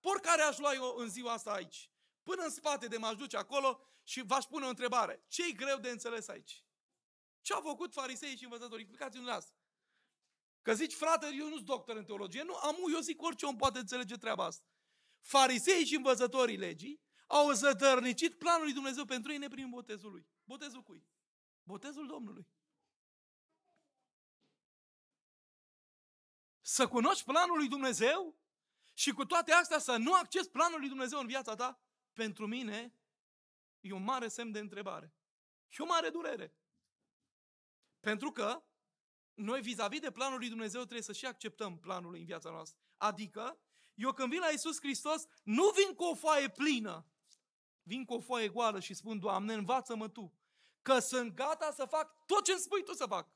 porcare aș lua eu în ziua asta aici. Până în spate de m-aș duce acolo și v-aș pune o întrebare. ce e greu de înțeles aici? Ce au făcut farisei și învățătorii? Explicați-mi dumneavoastră. Că zici, frate, eu nu sunt doctor în teologie. Nu, am eu zic orice om poate înțelege treaba asta. Farisei și învățătorii legii au zătărnicit planul lui Dumnezeu pentru ei neprin botezul lui. Botezul cui? Botezul Domnului. Să cunoști planul lui Dumnezeu și cu toate astea să nu accesi planul lui Dumnezeu în viața ta, pentru mine e un mare semn de întrebare. Și o mare durere. Pentru că noi vis-a-vis de planul lui Dumnezeu trebuie să și acceptăm planul în viața noastră. Adică, eu când vin la Isus Hristos, nu vin cu o foaie plină. Vin cu o foaie goală și spun, Doamne, învață-mă Tu, că sunt gata să fac tot ce îmi spui Tu să fac.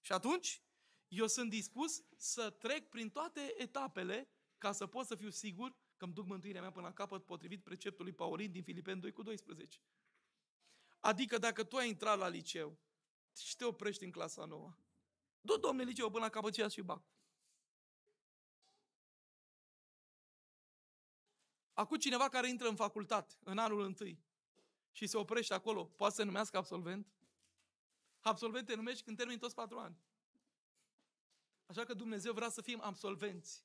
Și atunci, eu sunt dispus să trec prin toate etapele ca să pot să fiu sigur că îmi duc mântuirea mea până la capăt potrivit preceptului Paulin din Filipeni 2 cu 12. Adică dacă tu ai intrat la liceu și te oprești în clasa nouă, Du, domne, liceu până la capăt și Bacu. Acum cineva care intră în facultate în anul întâi și se oprește acolo, poate să numească absolvent? Absolvent te numești când termini toți patru ani. Așa că Dumnezeu vrea să fim absolvenți.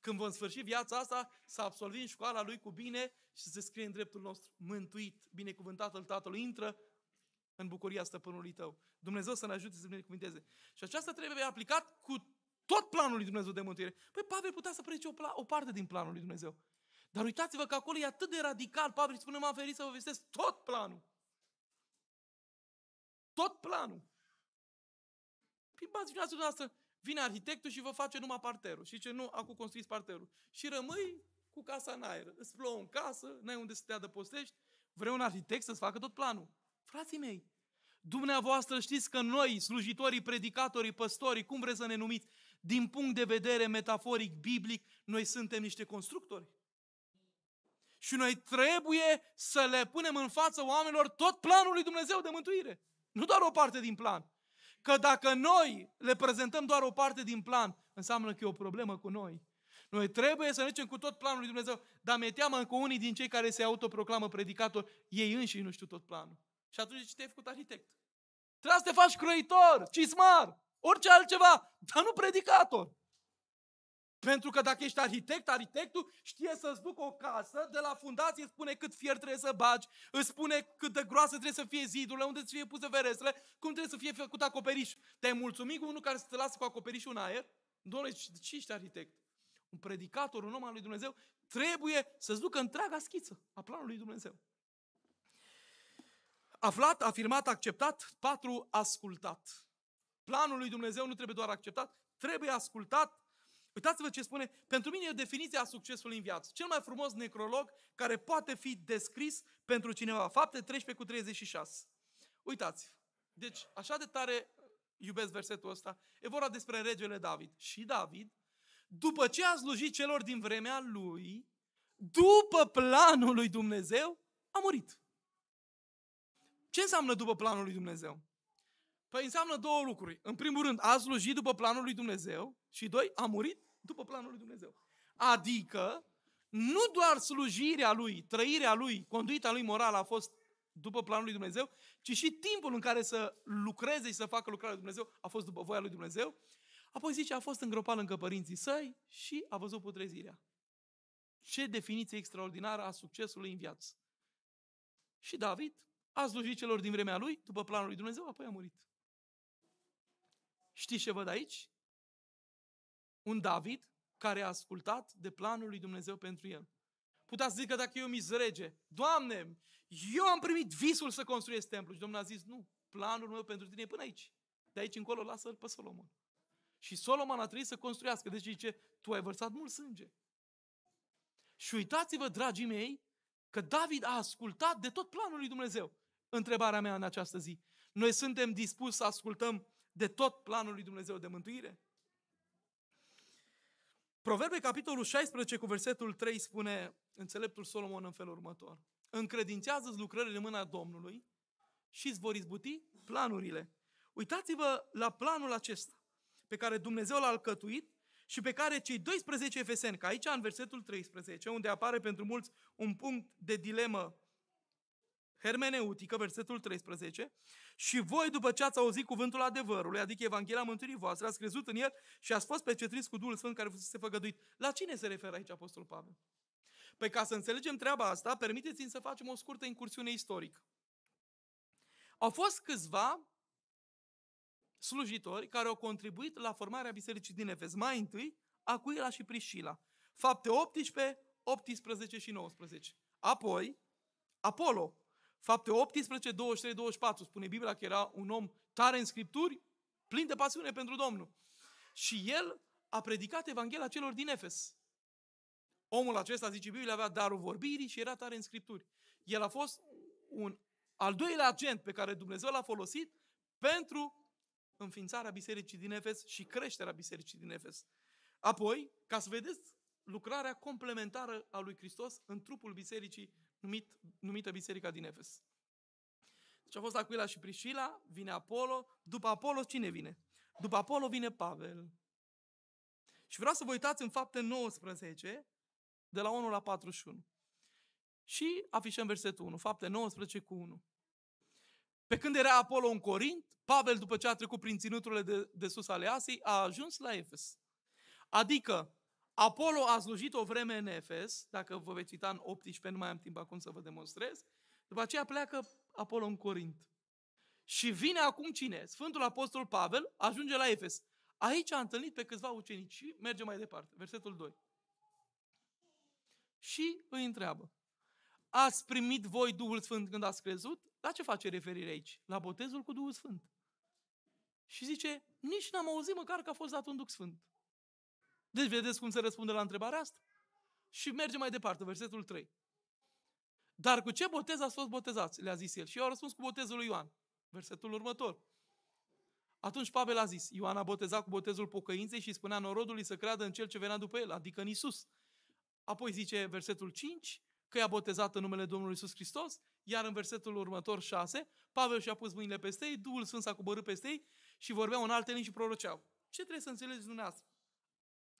Când vom sfârși viața asta, să absolvim școala Lui cu bine și să se scrie în dreptul nostru. Mântuit, binecuvântat al Tatălui, intră în bucuria stăpânului tău. Dumnezeu să ne ajute să ne cuvinteze. Și aceasta trebuie aplicat cu tot planul lui Dumnezeu de mântuire. Păi Pavel putea să predice o, o parte din planul lui Dumnezeu. Dar uitați-vă că acolo e atât de radical. Pavel spune, m-am ferit să vă vestesc tot planul. Tot planul. Păi Imaginați dumneavoastră, vine arhitectul și vă face numai parterul. Și ce nu, acum construiți parterul. Și rămâi cu casa în aer. Îți plouă în casă, n-ai unde să te adăpostești. Vrei un arhitect să-ți facă tot planul. Frații mei, Dumneavoastră știți că noi, slujitorii, predicatorii, păstorii, cum vreți să ne numiți, din punct de vedere metaforic, biblic, noi suntem niște constructori. Și noi trebuie să le punem în față oamenilor tot planul lui Dumnezeu de mântuire. Nu doar o parte din plan. Că dacă noi le prezentăm doar o parte din plan, înseamnă că e o problemă cu noi. Noi trebuie să ne cu tot planul lui Dumnezeu, dar mi-e teamă că unii din cei care se autoproclamă predicator ei înși nu știu tot planul. Și atunci ce te-ai făcut arhitect? Trebuie să te faci croitor, cismar, orice altceva, dar nu predicator. Pentru că dacă ești arhitect, arhitectul știe să-ți ducă o casă, de la fundație spune cât fier trebuie să bagi, îți spune cât de groasă trebuie să fie zidurile, unde trebuie să fie puse veresele, cum trebuie să fie făcut acoperiș. Te-ai mulțumit cu unul care să te lasă cu acoperișul în aer? Domnule, de ce ești arhitect? Un predicator, un om al lui Dumnezeu, trebuie să-ți ducă întreaga schiță a planului lui Dumnezeu aflat, afirmat, acceptat. Patru, ascultat. Planul lui Dumnezeu nu trebuie doar acceptat, trebuie ascultat. Uitați-vă ce spune. Pentru mine e definiția succesului în viață. Cel mai frumos necrolog care poate fi descris pentru cineva. Fapte 13 cu 36. Uitați. Deci, așa de tare iubesc versetul ăsta. E vorba despre regele David. Și David, după ce a slujit celor din vremea lui, după planul lui Dumnezeu, a murit. Ce înseamnă după planul lui Dumnezeu? Păi înseamnă două lucruri. În primul rând, a slujit după planul lui Dumnezeu și doi, a murit după planul lui Dumnezeu. Adică, nu doar slujirea lui, trăirea lui, conduita lui morală a fost după planul lui Dumnezeu, ci și timpul în care să lucreze și să facă lucrarea lui Dumnezeu a fost după voia lui Dumnezeu. Apoi zice, a fost îngropat încă părinții săi și a văzut putrezirea. Ce definiție extraordinară a succesului în viață. Și David a slujit celor din vremea lui, după planul lui Dumnezeu, apoi a murit. Știți ce văd aici? Un David care a ascultat de planul lui Dumnezeu pentru el. Puteați zic că dacă eu mi rege, Doamne, eu am primit visul să construiesc templul. Și Domnul a zis, nu, planul meu pentru tine e până aici. De aici încolo lasă-l pe Solomon. Și Solomon a trebuit să construiască. Deci zice, tu ai vărsat mult sânge. Și uitați-vă, dragii mei, că David a ascultat de tot planul lui Dumnezeu. Întrebarea mea în această zi. Noi suntem dispuși să ascultăm de tot planul lui Dumnezeu de mântuire? Proverbe, capitolul 16, cu versetul 3, spune înțeleptul Solomon în felul următor. Încredințează-ți lucrările în mâna Domnului și îți vor izbuti planurile. Uitați-vă la planul acesta pe care Dumnezeu l-a alcătuit și pe care cei 12 efeseni, că aici în versetul 13, unde apare pentru mulți un punct de dilemă hermeneutică, versetul 13, și voi, după ce ați auzit cuvântul adevărului, adică Evanghelia Mântuirii voastre, ați crezut în el și ați fost pecetriți cu Duhul Sfânt care se făgăduit. La cine se referă aici Apostolul Pavel? Păi ca să înțelegem treaba asta, permiteți-mi să facem o scurtă incursiune istorică. Au fost câțiva slujitori care au contribuit la formarea bisericii din Efes. Mai întâi, Acuila și Priscila. Fapte 18, 18 și 19. Apoi, Apollo, Fapte 18, 23, 24 spune Biblia că era un om tare în Scripturi, plin de pasiune pentru Domnul. Și el a predicat Evanghelia celor din Efes. Omul acesta, zice Biblia, avea darul vorbirii și era tare în Scripturi. El a fost un al doilea agent pe care Dumnezeu l-a folosit pentru înființarea bisericii din Efes și creșterea bisericii din Efes. Apoi, ca să vedeți lucrarea complementară a lui Hristos în trupul bisericii numit, numită Biserica din Efes. Deci a fost Aquila și Priscila, vine Apollo, după Apollo cine vine? După Apollo vine Pavel. Și vreau să vă uitați în fapte 19, de la 1 la 41. Și afișăm versetul 1, fapte 19 cu 1. Pe când era Apollo în Corint, Pavel, după ce a trecut prin ținuturile de, de sus ale Asiei, a ajuns la Efes. Adică, Apollo a slujit o vreme în Efes, dacă vă veți uita în 18, nu mai am timp acum să vă demonstrez. După aceea pleacă Apollo în Corint. Și vine acum cine? Sfântul Apostol Pavel ajunge la Efes. Aici a întâlnit pe câțiva ucenici și merge mai departe. Versetul 2. Și îi întreabă. Ați primit voi Duhul Sfânt când ați crezut? La ce face referire aici? La botezul cu Duhul Sfânt. Și zice, nici n-am auzit măcar că a fost dat un Duh Sfânt. Deci vedeți cum se răspunde la întrebarea asta? Și merge mai departe, versetul 3. Dar cu ce botez ați fost botezați? Le-a zis el. Și eu au răspuns cu botezul lui Ioan. Versetul următor. Atunci Pavel a zis, Ioan a botezat cu botezul pocăinței și spunea norodului să creadă în cel ce venea după el, adică în Isus. Apoi zice versetul 5, că i-a botezat în numele Domnului Isus Hristos, iar în versetul următor 6, Pavel și-a pus mâinile peste ei, Duhul Sfânt s-a coborât peste ei și vorbeau în alte limbi și proroceau. Ce trebuie să înțelegeți dumneavoastră?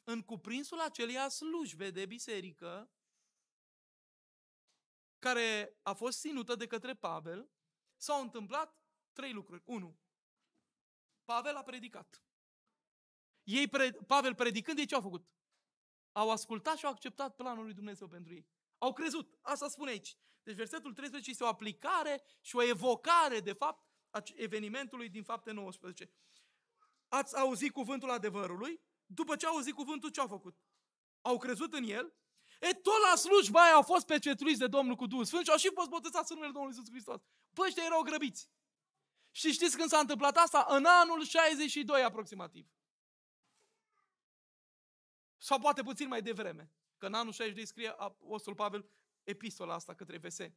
în cuprinsul aceleia slujbe de biserică care a fost ținută de către Pavel, s-au întâmplat trei lucruri. Unu, Pavel a predicat. Ei, pre, Pavel predicând, ei ce au făcut? Au ascultat și au acceptat planul lui Dumnezeu pentru ei. Au crezut. Asta spune aici. Deci versetul 13 este o aplicare și o evocare, de fapt, a evenimentului din fapte 19. Ați auzit cuvântul adevărului, după ce au auzit cuvântul, ce au făcut? Au crezut în el? E, tot la slujba aia au fost pecetuiți de Domnul cu Duhul Sfânt și au și fost botezați în numele Domnului Iisus Hristos. Păi ăștia erau grăbiți. Și știți când s-a întâmplat asta? În anul 62 aproximativ. Sau poate puțin mai devreme. Că în anul 62 scrie Apostol Pavel epistola asta către Vese.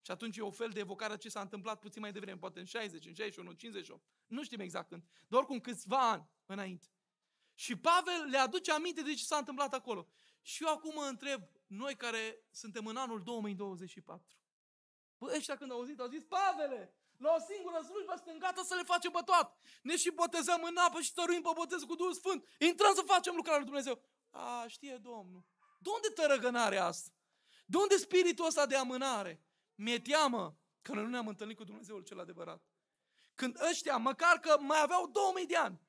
Și atunci e o fel de evocare a ce s-a întâmplat puțin mai devreme, poate în 60, în 61, în 58. Nu știm exact când, Doar cum câțiva ani înainte. Și Pavel le aduce aminte de ce s-a întâmplat acolo. Și eu acum mă întreb, noi care suntem în anul 2024, bă, ăștia când au auzit, au zis, Pavele, la o singură slujbă suntem gata să le facem pe toat. Ne și botezăm în apă și tăruim pe botez cu Duhul Sfânt. Intrăm să facem lucrarea lui Dumnezeu. A, știe Domnul. De unde tărăgânarea asta? De unde spiritul ăsta de amânare? Mi-e teamă că noi nu ne-am întâlnit cu Dumnezeul cel adevărat. Când ăștia, măcar că mai aveau 2000 de ani,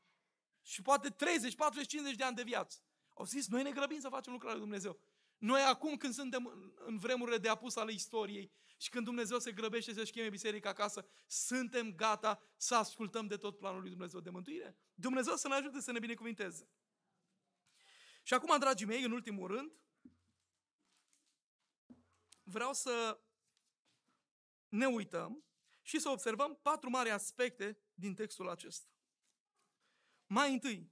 și poate 30, 40, 50 de ani de viață. Au zis, noi ne grăbim să facem lucrarea lui Dumnezeu. Noi acum când suntem în vremurile de apus ale istoriei și când Dumnezeu se grăbește să-și cheme biserica acasă, suntem gata să ascultăm de tot planul lui Dumnezeu de mântuire. Dumnezeu să ne ajute să ne binecuvinteze. Și acum, dragii mei, în ultimul rând, vreau să ne uităm și să observăm patru mari aspecte din textul acesta mai întâi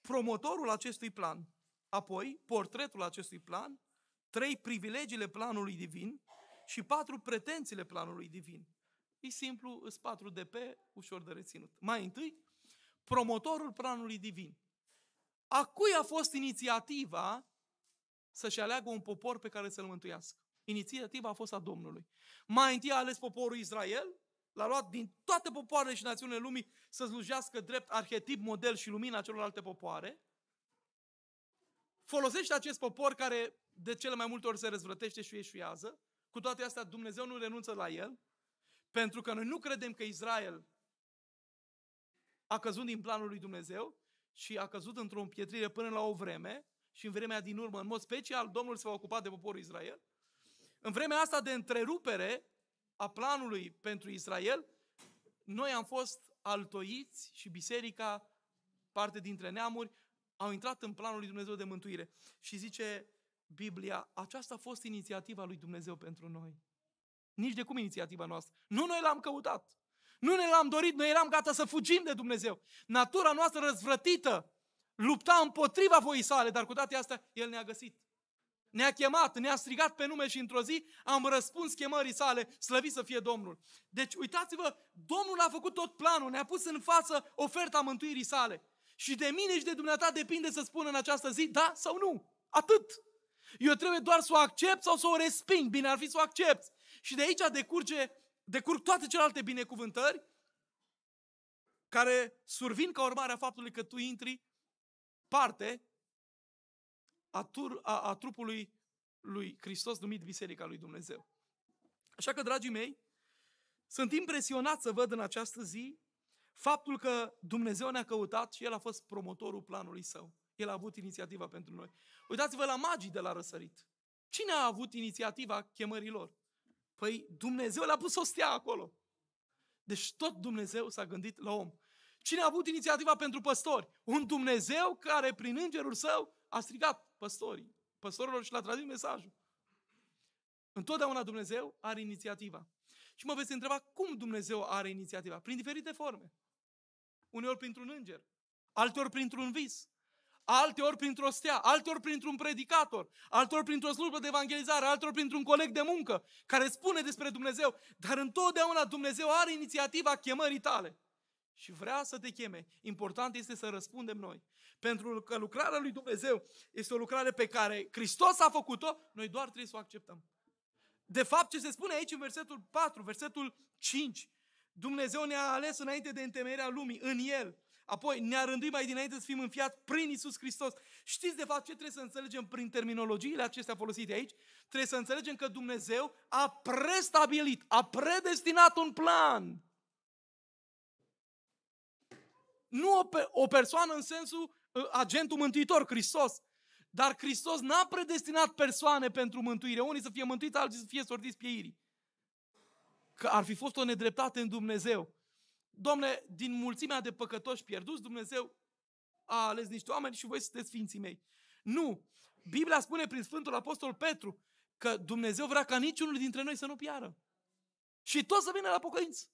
promotorul acestui plan, apoi portretul acestui plan, trei privilegiile planului divin și patru pretențiile planului divin. E simplu, îs de pe ușor de reținut. Mai întâi, promotorul planului divin. A cui a fost inițiativa să-și aleagă un popor pe care să-l mântuiască? Inițiativa a fost a Domnului. Mai întâi a ales poporul Israel, L-a luat din toate popoarele și națiunile lumii să slujească drept arhetip, model și lumina celorlalte popoare. Folosește acest popor care de cele mai multe ori se răzvrătește și ieșuiază. Cu toate astea, Dumnezeu nu renunță la el, pentru că noi nu credem că Israel a căzut din planul lui Dumnezeu și a căzut într-o împietrire până la o vreme și în vremea din urmă, în mod special, Domnul se va ocupa de poporul Israel. În vremea asta de întrerupere, a planului pentru Israel, noi am fost altoiți și biserica, parte dintre neamuri, au intrat în planul lui Dumnezeu de mântuire. Și zice Biblia, aceasta a fost inițiativa lui Dumnezeu pentru noi. Nici de cum inițiativa noastră. Nu noi l-am căutat. Nu ne l-am dorit, noi eram gata să fugim de Dumnezeu. Natura noastră răzvrătită lupta împotriva voii sale, dar cu toate astea El ne-a găsit ne-a chemat, ne-a strigat pe nume și într-o zi am răspuns chemării sale, slăvit să fie Domnul. Deci uitați-vă, Domnul a făcut tot planul, ne-a pus în față oferta mântuirii sale. Și de mine și de dumneata depinde să spun în această zi da sau nu. Atât. Eu trebuie doar să o accept sau să o resping. Bine ar fi să o accept. Și de aici decurge, decurg toate celelalte binecuvântări care survin ca urmare a faptului că tu intri parte a, tur, a, a trupului lui Hristos numit Biserica lui Dumnezeu. Așa că, dragii mei, sunt impresionat să văd în această zi faptul că Dumnezeu ne-a căutat și El a fost promotorul planului Său. El a avut inițiativa pentru noi. Uitați-vă la magii de la răsărit. Cine a avut inițiativa chemărilor? Păi Dumnezeu l-a pus o stea acolo. Deci tot Dumnezeu s-a gândit la om. Cine a avut inițiativa pentru păstori? Un Dumnezeu care prin îngerul său a strigat, păstorii, păstorilor și l-a transmis mesajul. Întotdeauna Dumnezeu are inițiativa. Și mă veți întreba cum Dumnezeu are inițiativa? Prin diferite forme. Uneori printr-un înger, alteori printr-un vis, alteori printr-o stea, alteori printr-un predicator, alteori printr-o slujbă de evangelizare, alteori printr-un coleg de muncă care spune despre Dumnezeu, dar întotdeauna Dumnezeu are inițiativa chemării tale și vrea să te cheme. Important este să răspundem noi. Pentru că lucrarea lui Dumnezeu este o lucrare pe care Hristos a făcut-o, noi doar trebuie să o acceptăm. De fapt, ce se spune aici în versetul 4, versetul 5, Dumnezeu ne-a ales înainte de întemeierea lumii, în El. Apoi ne-a rânduit mai dinainte să fim înfiat prin Isus Hristos. Știți de fapt ce trebuie să înțelegem prin terminologiile acestea folosite aici? Trebuie să înțelegem că Dumnezeu a prestabilit, a predestinat un plan nu o, pe, o persoană în sensul uh, agentul mântuitor, Hristos. Dar Hristos n-a predestinat persoane pentru mântuire. Unii să fie mântuiți, alții să fie sortiți pieirii. Că ar fi fost o nedreptate în Dumnezeu. Domne, din mulțimea de păcătoși pierduți, Dumnezeu a ales niște oameni și voi sunteți ființii mei. Nu! Biblia spune prin Sfântul Apostol Petru că Dumnezeu vrea ca niciunul dintre noi să nu piară. Și toți să vină la pocăință.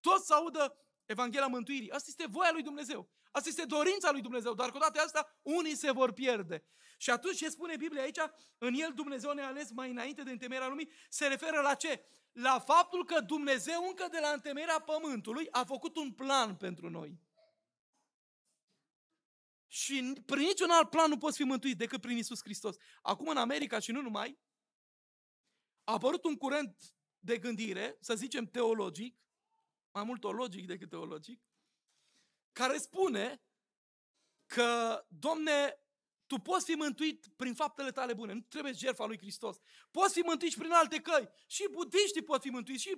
Toți să audă Evanghelia mântuirii. Asta este voia lui Dumnezeu. Asta este dorința lui Dumnezeu. Dar cu toate astea, unii se vor pierde. Și atunci ce spune Biblia aici? În el Dumnezeu ne-a ales mai înainte de întemeierea lumii. Se referă la ce? La faptul că Dumnezeu încă de la întemeierea pământului a făcut un plan pentru noi. Și prin niciun alt plan nu poți fi mântuit decât prin Isus Hristos. Acum în America și nu numai, a apărut un curent de gândire, să zicem teologic, mai mult teologic decât teologic, care spune că, Domne, tu poți fi mântuit prin faptele tale bune, nu trebuie jertfa lui Hristos. Poți fi mântuit și prin alte căi. Și budiștii pot fi mântuiți, și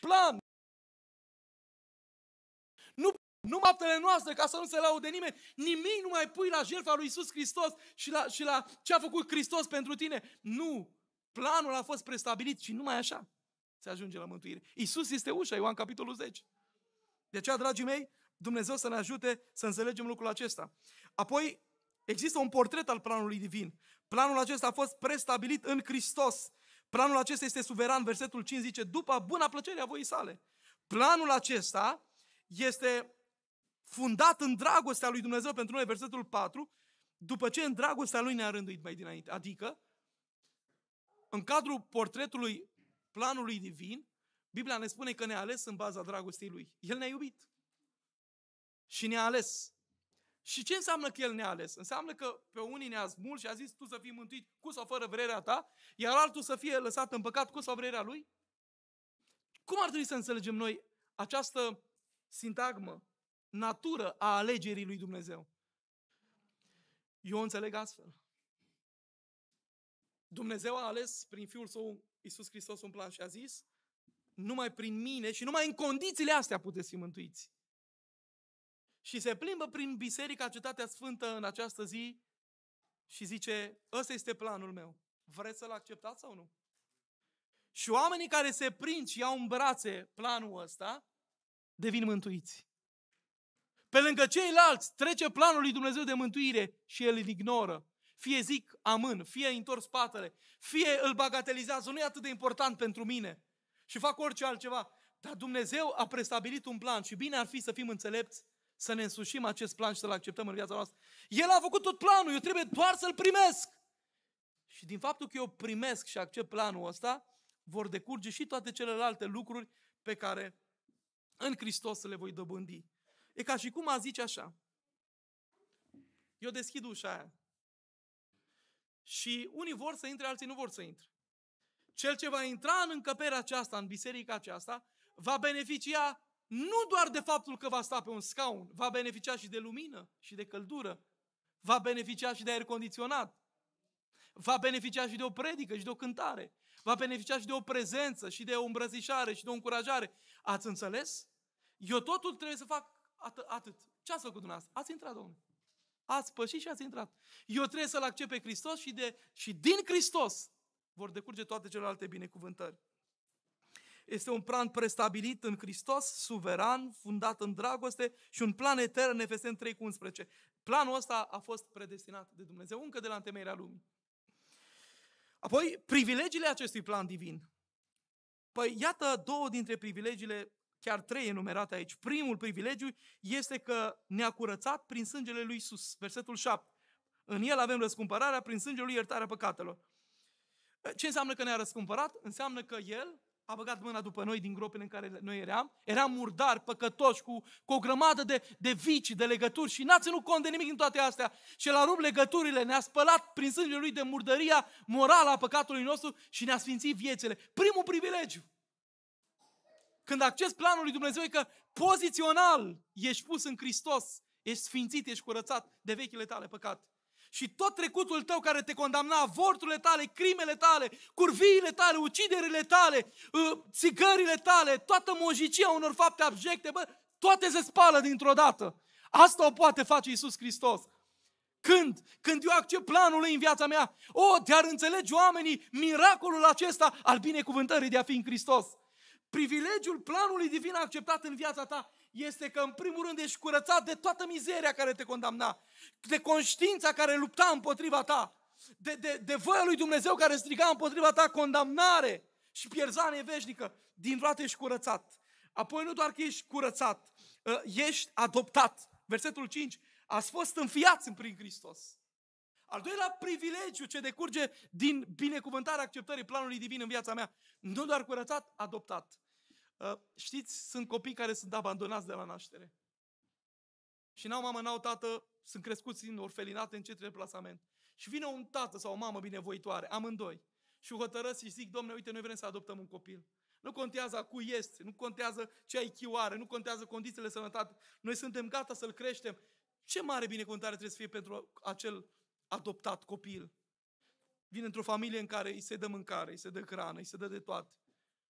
plan, numai aptele noastre, ca să nu se laude nimeni. Nimic nu mai pui la jertfa lui Isus Hristos și la, și la ce a făcut Hristos pentru tine. Nu! Planul a fost prestabilit și numai așa se ajunge la mântuire. Isus este ușa, Ioan capitolul 10. De aceea, dragii mei, Dumnezeu să ne ajute să înțelegem lucrul acesta. Apoi, există un portret al planului divin. Planul acesta a fost prestabilit în Hristos. Planul acesta este suveran, versetul 5 zice, după buna plăcere a voii sale. Planul acesta este fundat în dragostea lui Dumnezeu pentru noi, versetul 4, după ce în dragostea lui ne-a rânduit mai dinainte. Adică, în cadrul portretului planului divin, Biblia ne spune că ne-a ales în baza dragostei lui. El ne-a iubit. Și ne-a ales. Și ce înseamnă că El ne-a ales? Înseamnă că pe unii ne-a smul și a zis tu să fii mântuit cu sau fără vrerea ta, iar altul să fie lăsat în păcat cu sau vrerea lui? Cum ar trebui să înțelegem noi această sintagmă natură a alegerii lui Dumnezeu. Eu o înțeleg astfel. Dumnezeu a ales prin Fiul Său, Iisus Hristos, un plan și a zis, numai prin mine și numai în condițiile astea puteți fi mântuiți. Și se plimbă prin biserica Cetatea Sfântă în această zi și zice, ăsta este planul meu. Vreți să-l acceptați sau nu? Și oamenii care se prind și iau în brațe planul ăsta, devin mântuiți. Pe lângă ceilalți trece planul lui Dumnezeu de mântuire și el îl ignoră. Fie zic amân, fie întorc spatele, fie îl bagatelizează, nu e atât de important pentru mine. Și fac orice altceva. Dar Dumnezeu a prestabilit un plan și bine ar fi să fim înțelepți, să ne însușim acest plan și să-l acceptăm în viața noastră. El a făcut tot planul, eu trebuie doar să-l primesc. Și din faptul că eu primesc și accept planul ăsta, vor decurge și toate celelalte lucruri pe care în Hristos le voi dobândi. E ca și cum a zice așa. Eu deschid ușa aia. Și unii vor să intre, alții nu vor să intre. Cel ce va intra în încăperea aceasta, în biserica aceasta, va beneficia nu doar de faptul că va sta pe un scaun, va beneficia și de lumină și de căldură, va beneficia și de aer condiționat, va beneficia și de o predică și de o cântare, va beneficia și de o prezență și de o îmbrăzișare și de o încurajare. Ați înțeles? Eu totul trebuie să fac At- atât. Ce ați făcut dumneavoastră? Ați intrat, domnule. Ați pășit și ați intrat. Eu trebuie să-L accept pe Hristos și, de, și din Hristos vor decurge toate celelalte binecuvântări. Este un plan prestabilit în Hristos, suveran, fundat în dragoste și un plan etern în Efeseni 3 cu 11. Planul ăsta a fost predestinat de Dumnezeu încă de la întemeirea lumii. Apoi, privilegiile acestui plan divin. Păi iată două dintre privilegiile chiar trei enumerate aici. Primul privilegiu este că ne-a curățat prin sângele lui Isus. Versetul 7. În el avem răscumpărarea prin sângele lui iertarea păcatelor. Ce înseamnă că ne-a răscumpărat? Înseamnă că el a băgat mâna după noi din gropile în care noi eram, eram murdari, păcătoși, cu, cu o grămadă de, de vicii, de legături și n-a ținut cont de nimic din toate astea. Și el a rupt legăturile, ne-a spălat prin sângele lui de murdăria morală a păcatului nostru și ne-a sfințit viețile. Primul privilegiu. Când acces planul lui Dumnezeu e că pozițional ești pus în Hristos, ești sfințit, ești curățat de vechile tale păcate. Și tot trecutul tău care te condamna, avorturile tale, crimele tale, curviile tale, uciderile tale, ă, țigările tale, toată mojicia unor fapte abjecte, bă, toate se spală dintr-o dată. Asta o poate face Isus Hristos. Când? Când eu accept planul lui în viața mea. O, oh, de-ar înțelege oamenii miracolul acesta al binecuvântării de a fi în Hristos privilegiul planului divin acceptat în viața ta este că în primul rând ești curățat de toată mizeria care te condamna, de conștiința care lupta împotriva ta, de, de, de voia lui Dumnezeu care striga împotriva ta condamnare și pierzanie veșnică. Din toate ești curățat. Apoi nu doar că ești curățat, ă, ești adoptat. Versetul 5, ați fost înfiați în prin Hristos. Al doilea privilegiu ce decurge din binecuvântarea acceptării planului divin în viața mea, nu doar curățat, adoptat. Ă, știți, sunt copii care sunt abandonați de la naștere. Și n-au mamă, n-au tată, sunt crescuți în orfelinate, în centre de plasament. Și vine un tată sau o mamă binevoitoare, amândoi, și hotărăsc și zic, domne, uite, noi vrem să adoptăm un copil. Nu contează cu este, nu contează ce IQ are, nu contează condițiile de sănătate. Noi suntem gata să-l creștem. Ce mare binecuvântare trebuie să fie pentru acel adoptat copil. Vine într-o familie în care îi se dă mâncare, îi se dă hrană, îi se dă de toate.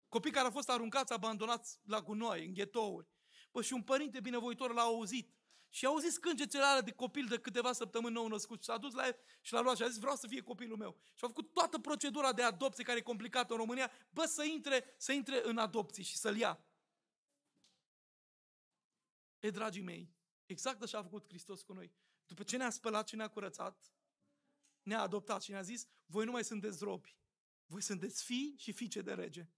Copii care au fost aruncați, abandonați la gunoi, în ghetouri. Păi și un părinte binevoitor l-a auzit. Și a auzit scângețele alea de copil de câteva săptămâni nou născut. Și s-a dus la el și l-a luat și a zis, vreau să fie copilul meu. Și a făcut toată procedura de adopție care e complicată în România, bă, să intre, să intre în adopție și să-l ia. E, dragii mei, exact așa a făcut Hristos cu noi. După ce ne-a spălat și ne-a curățat, ne-a adoptat și ne-a zis, voi nu mai sunteți robi, voi sunteți fii și fiice de rege.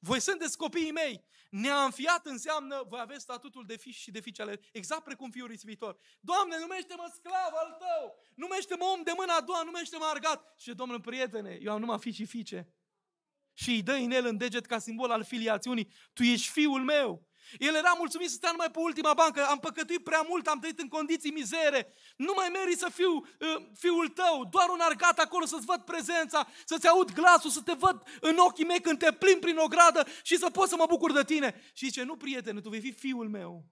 Voi sunteți copiii mei. Ne-a înfiat înseamnă voi aveți statutul de fiși și de fiice ale exact precum fiul risipitor. Doamne, numește-mă sclav al tău, numește-mă om de mâna a doua, numește-mă argat. Și Domnul, prietene, eu am numai fi și fiice. Și îi dă inel în deget ca simbol al filiațiunii. Tu ești fiul meu. El era mulțumit să stea numai pe ultima bancă, am păcătuit prea mult, am trăit în condiții mizere, nu mai merit să fiu uh, fiul tău, doar un argat acolo să-ți văd prezența, să-ți aud glasul, să te văd în ochii mei când te plimbi prin o gradă și să pot să mă bucur de tine. Și zice, nu prietene, tu vei fi fiul meu.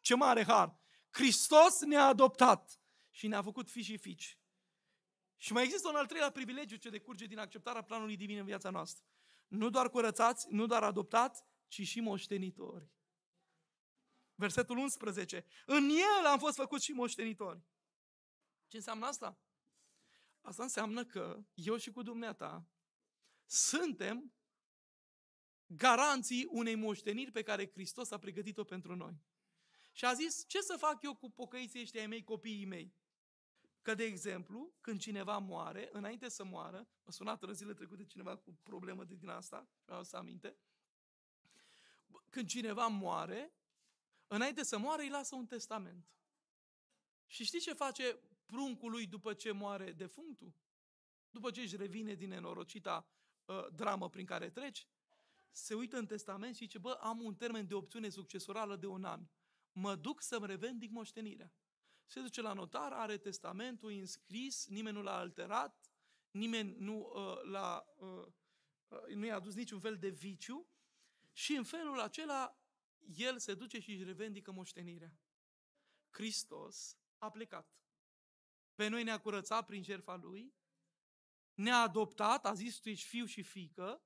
Ce mare har! Hristos ne-a adoptat și ne-a făcut fi și fici. Și mai există un al treilea privilegiu ce decurge din acceptarea planului divin în viața noastră. Nu doar curățați, nu doar adoptați, ci și moștenitori. Versetul 11. În El am fost făcut și moștenitori. Ce înseamnă asta? Asta înseamnă că eu și cu dumneata suntem garanții unei moșteniri pe care Hristos a pregătit-o pentru noi. Și a zis, ce să fac eu cu pocăiții ăștia ai mei, copiii mei? Că, de exemplu, când cineva moare, înainte să moară, mă sunat în zile trecute cineva cu problemă de din asta, vreau să aminte, când cineva moare, înainte să moară, îi lasă un testament. Și știi ce face pruncul lui după ce moare defunctul? După ce își revine din nenorocita uh, dramă prin care treci, se uită în testament și zice, bă, am un termen de opțiune succesorală de un an. Mă duc să-mi revendic moștenirea. Se duce la notar, are testamentul inscris, nimeni nu l-a alterat, nimeni nu uh, l-a... Uh, uh nu i-a adus niciun fel de viciu și în felul acela, el se duce și își revendică moștenirea. Hristos a plecat. Pe noi ne-a curățat prin jertfa Lui, ne-a adoptat, a zis tu ești fiu și fică,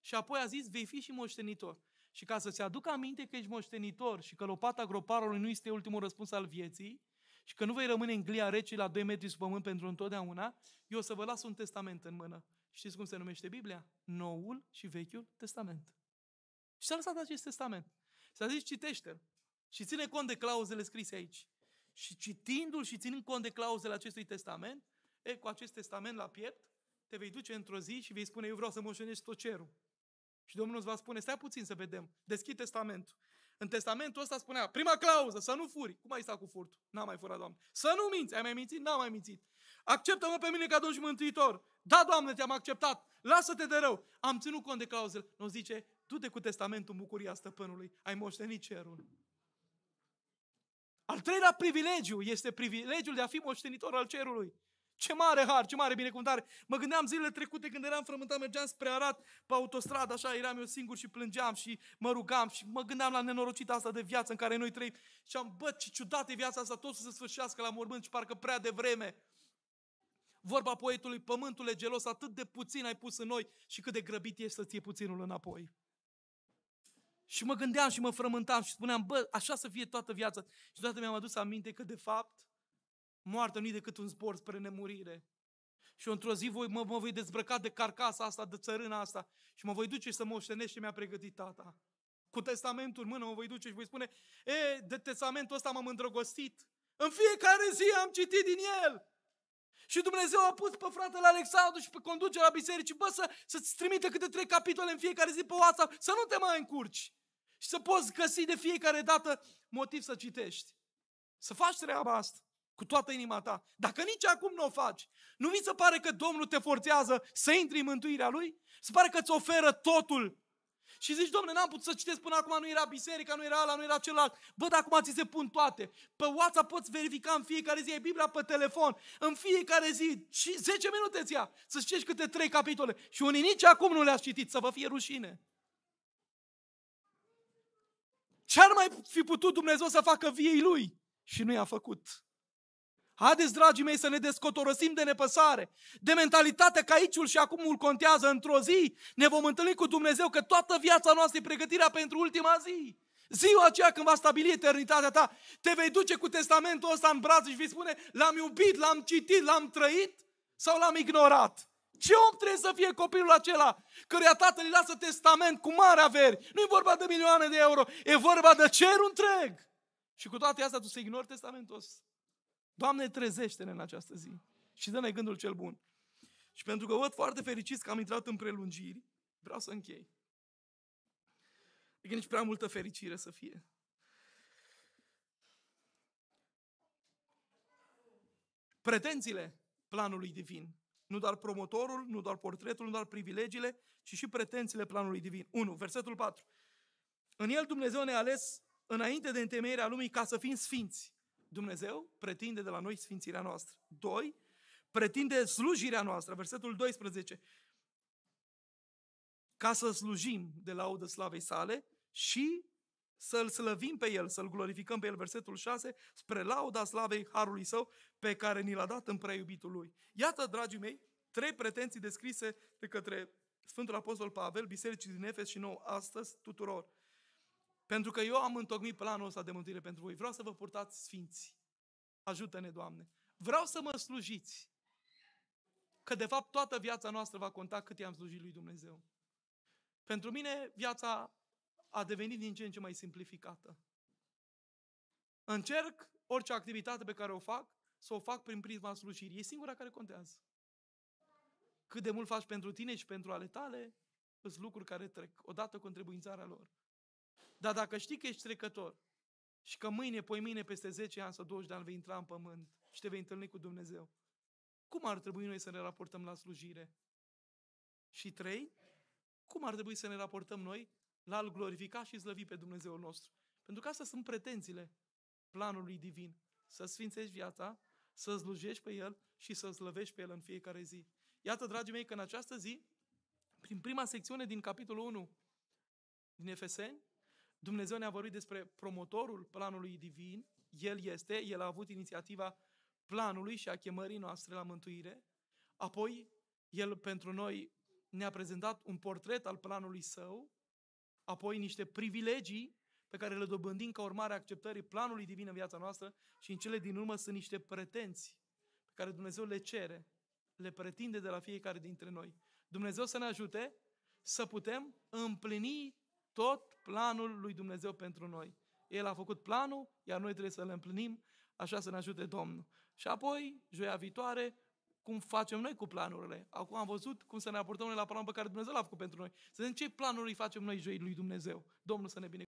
și apoi a zis vei fi și moștenitor. Și ca să-ți aducă aminte că ești moștenitor și că lopata groparului nu este ultimul răspuns al vieții și că nu vei rămâne în glia rece la 2 metri sub pământ pentru întotdeauna, eu o să vă las un testament în mână. Știți cum se numește Biblia? Noul și Vechiul Testament. Și s-a lăsat acest testament. S-a zis, citește-l și ține cont de clauzele scrise aici. Și citindu-l și ținând cont de clauzele acestui testament, e, cu acest testament la piept, te vei duce într-o zi și vei spune, eu vreau să moșenești tot cerul. Și Domnul îți va spune, stai puțin să vedem, deschid testamentul. În testamentul ăsta spunea, prima clauză, să nu furi. Cum ai stat cu furtul? N-am mai furat, Doamne. Să nu minți. Ai mai mințit? N-am mai mințit. Acceptă-mă pe mine ca Domn și Mântuitor. Da, Doamne, te-am acceptat. Lasă-te de rău. Am ținut cont de clauzele. Nu zice, Du-te cu testamentul bucuria stăpânului, ai moștenit cerul. Al treilea privilegiu este privilegiul de a fi moștenitor al cerului. Ce mare har, ce mare binecuvântare! Mă gândeam zilele trecute când eram frământat, mergeam spre Arat pe autostradă, așa eram eu singur și plângeam și mă rugam și mă gândeam la nenorocita asta de viață în care noi trăim și am, bă, ce ciudată e viața asta, tot să se sfârșească la mormânt și parcă prea devreme. Vorba poetului, pământul e gelos, atât de puțin ai pus în noi și cât de grăbit ești să-ți iei puținul înapoi. Și mă gândeam și mă frământam și spuneam, bă, așa să fie toată viața. Și toată mi-am adus aminte că, de fapt, moartea nu e decât un zbor spre nemurire. Și într-o zi voi, mă, mă voi dezbrăca de carcasa asta, de țărâna asta și mă voi duce să moștenesc ce mi-a pregătit tata. Cu testamentul în mână mă voi duce și voi spune, e, de testamentul ăsta m-am îndrăgostit. În fiecare zi am citit din el. Și Dumnezeu a pus pe fratele Alexandru și pe conducerea bisericii, bă, să, să-ți trimite câte trei capitole în fiecare zi pe WhatsApp, să nu te mai încurci. Și să poți găsi de fiecare dată motiv să citești. Să faci treaba asta cu toată inima ta. Dacă nici acum nu o faci, nu vi se pare că Domnul te forțează să intri în mântuirea Lui? Se pare că îți oferă totul și zici, domnule, n-am putut să citesc până acum, nu era biserica, nu era ala, nu era celălalt. Bă, dar acum ți se pun toate. Pe WhatsApp poți verifica în fiecare zi, e Biblia pe telefon, în fiecare zi, 10 minute ți ia să citești câte 3 capitole. Și unii nici acum nu le-ați citit, să vă fie rușine. Ce ar mai fi putut Dumnezeu să facă viei lui? Și nu i-a făcut. Haideți, dragii mei, să ne descotorosim de nepăsare, de mentalitatea că aiciul și acum îl contează într-o zi, ne vom întâlni cu Dumnezeu, că toată viața noastră e pregătirea pentru ultima zi. Ziua aceea când va stabili eternitatea ta, te vei duce cu testamentul ăsta în brațe și vei spune, l-am iubit, l-am citit, l-am trăit sau l-am ignorat? Ce om trebuie să fie copilul acela căruia tatăl îi lasă testament cu mare averi? Nu e vorba de milioane de euro, e vorba de cerul întreg. Și cu toate astea tu să ignori testamentul ăsta. Doamne, trezește-ne în această zi și dă-ne gândul cel bun. Și pentru că văd foarte fericiți că am intrat în prelungiri, vreau să închei. Adică nici prea multă fericire să fie. Pretențiile planului divin. Nu doar promotorul, nu doar portretul, nu doar privilegiile, ci și pretențiile planului divin. 1. Versetul 4. În el Dumnezeu ne-a ales înainte de întemeierea lumii ca să fim sfinți Dumnezeu pretinde de la noi sfințirea noastră. Doi, Pretinde slujirea noastră, versetul 12. Ca să slujim de laudă slavei sale și să-L slăvim pe El, să-L glorificăm pe El, versetul 6, spre lauda slavei Harului Său pe care ni l-a dat în preiubitul Lui. Iată, dragii mei, trei pretenții descrise de către Sfântul Apostol Pavel, bisericii din Efes și nou astăzi, tuturor. Pentru că eu am întocmit planul ăsta de mântuire pentru voi. Vreau să vă purtați sfinți. Ajută-ne, Doamne. Vreau să mă slujiți. Că de fapt toată viața noastră va conta cât i-am slujit lui Dumnezeu. Pentru mine viața a devenit din ce în ce mai simplificată. Încerc orice activitate pe care o fac să o fac prin prisma slujirii. E singura care contează. Cât de mult faci pentru tine și pentru ale tale, sunt lucruri care trec odată cu întrebuințarea lor. Dar dacă știi că ești trecător și că mâine, poi mâine, peste 10 ani sau 20 de ani vei intra în pământ și te vei întâlni cu Dumnezeu, cum ar trebui noi să ne raportăm la slujire? Și trei, cum ar trebui să ne raportăm noi la al glorifica și slăvi pe Dumnezeul nostru? Pentru că astea sunt pretențiile planului divin. Să sfințești viața, să slujești pe El și să slăvești pe El în fiecare zi. Iată, dragii mei, că în această zi, prin prima secțiune din capitolul 1 din Efeseni, Dumnezeu ne-a vorbit despre promotorul planului divin, El este, El a avut inițiativa planului și a chemării noastre la mântuire, apoi El pentru noi ne-a prezentat un portret al planului Său, apoi niște privilegii pe care le dobândim ca urmare a acceptării planului divin în viața noastră și în cele din urmă sunt niște pretenții pe care Dumnezeu le cere, le pretinde de la fiecare dintre noi. Dumnezeu să ne ajute să putem împlini tot planul lui Dumnezeu pentru noi. El a făcut planul, iar noi trebuie să-l împlinim, așa să ne ajute Domnul. Și apoi, joia viitoare, cum facem noi cu planurile. Acum am văzut cum să ne aportăm noi la planul pe care Dumnezeu l-a făcut pentru noi. Să vedem ce planuri îi facem noi joi lui Dumnezeu. Domnul să ne binecuvânteze.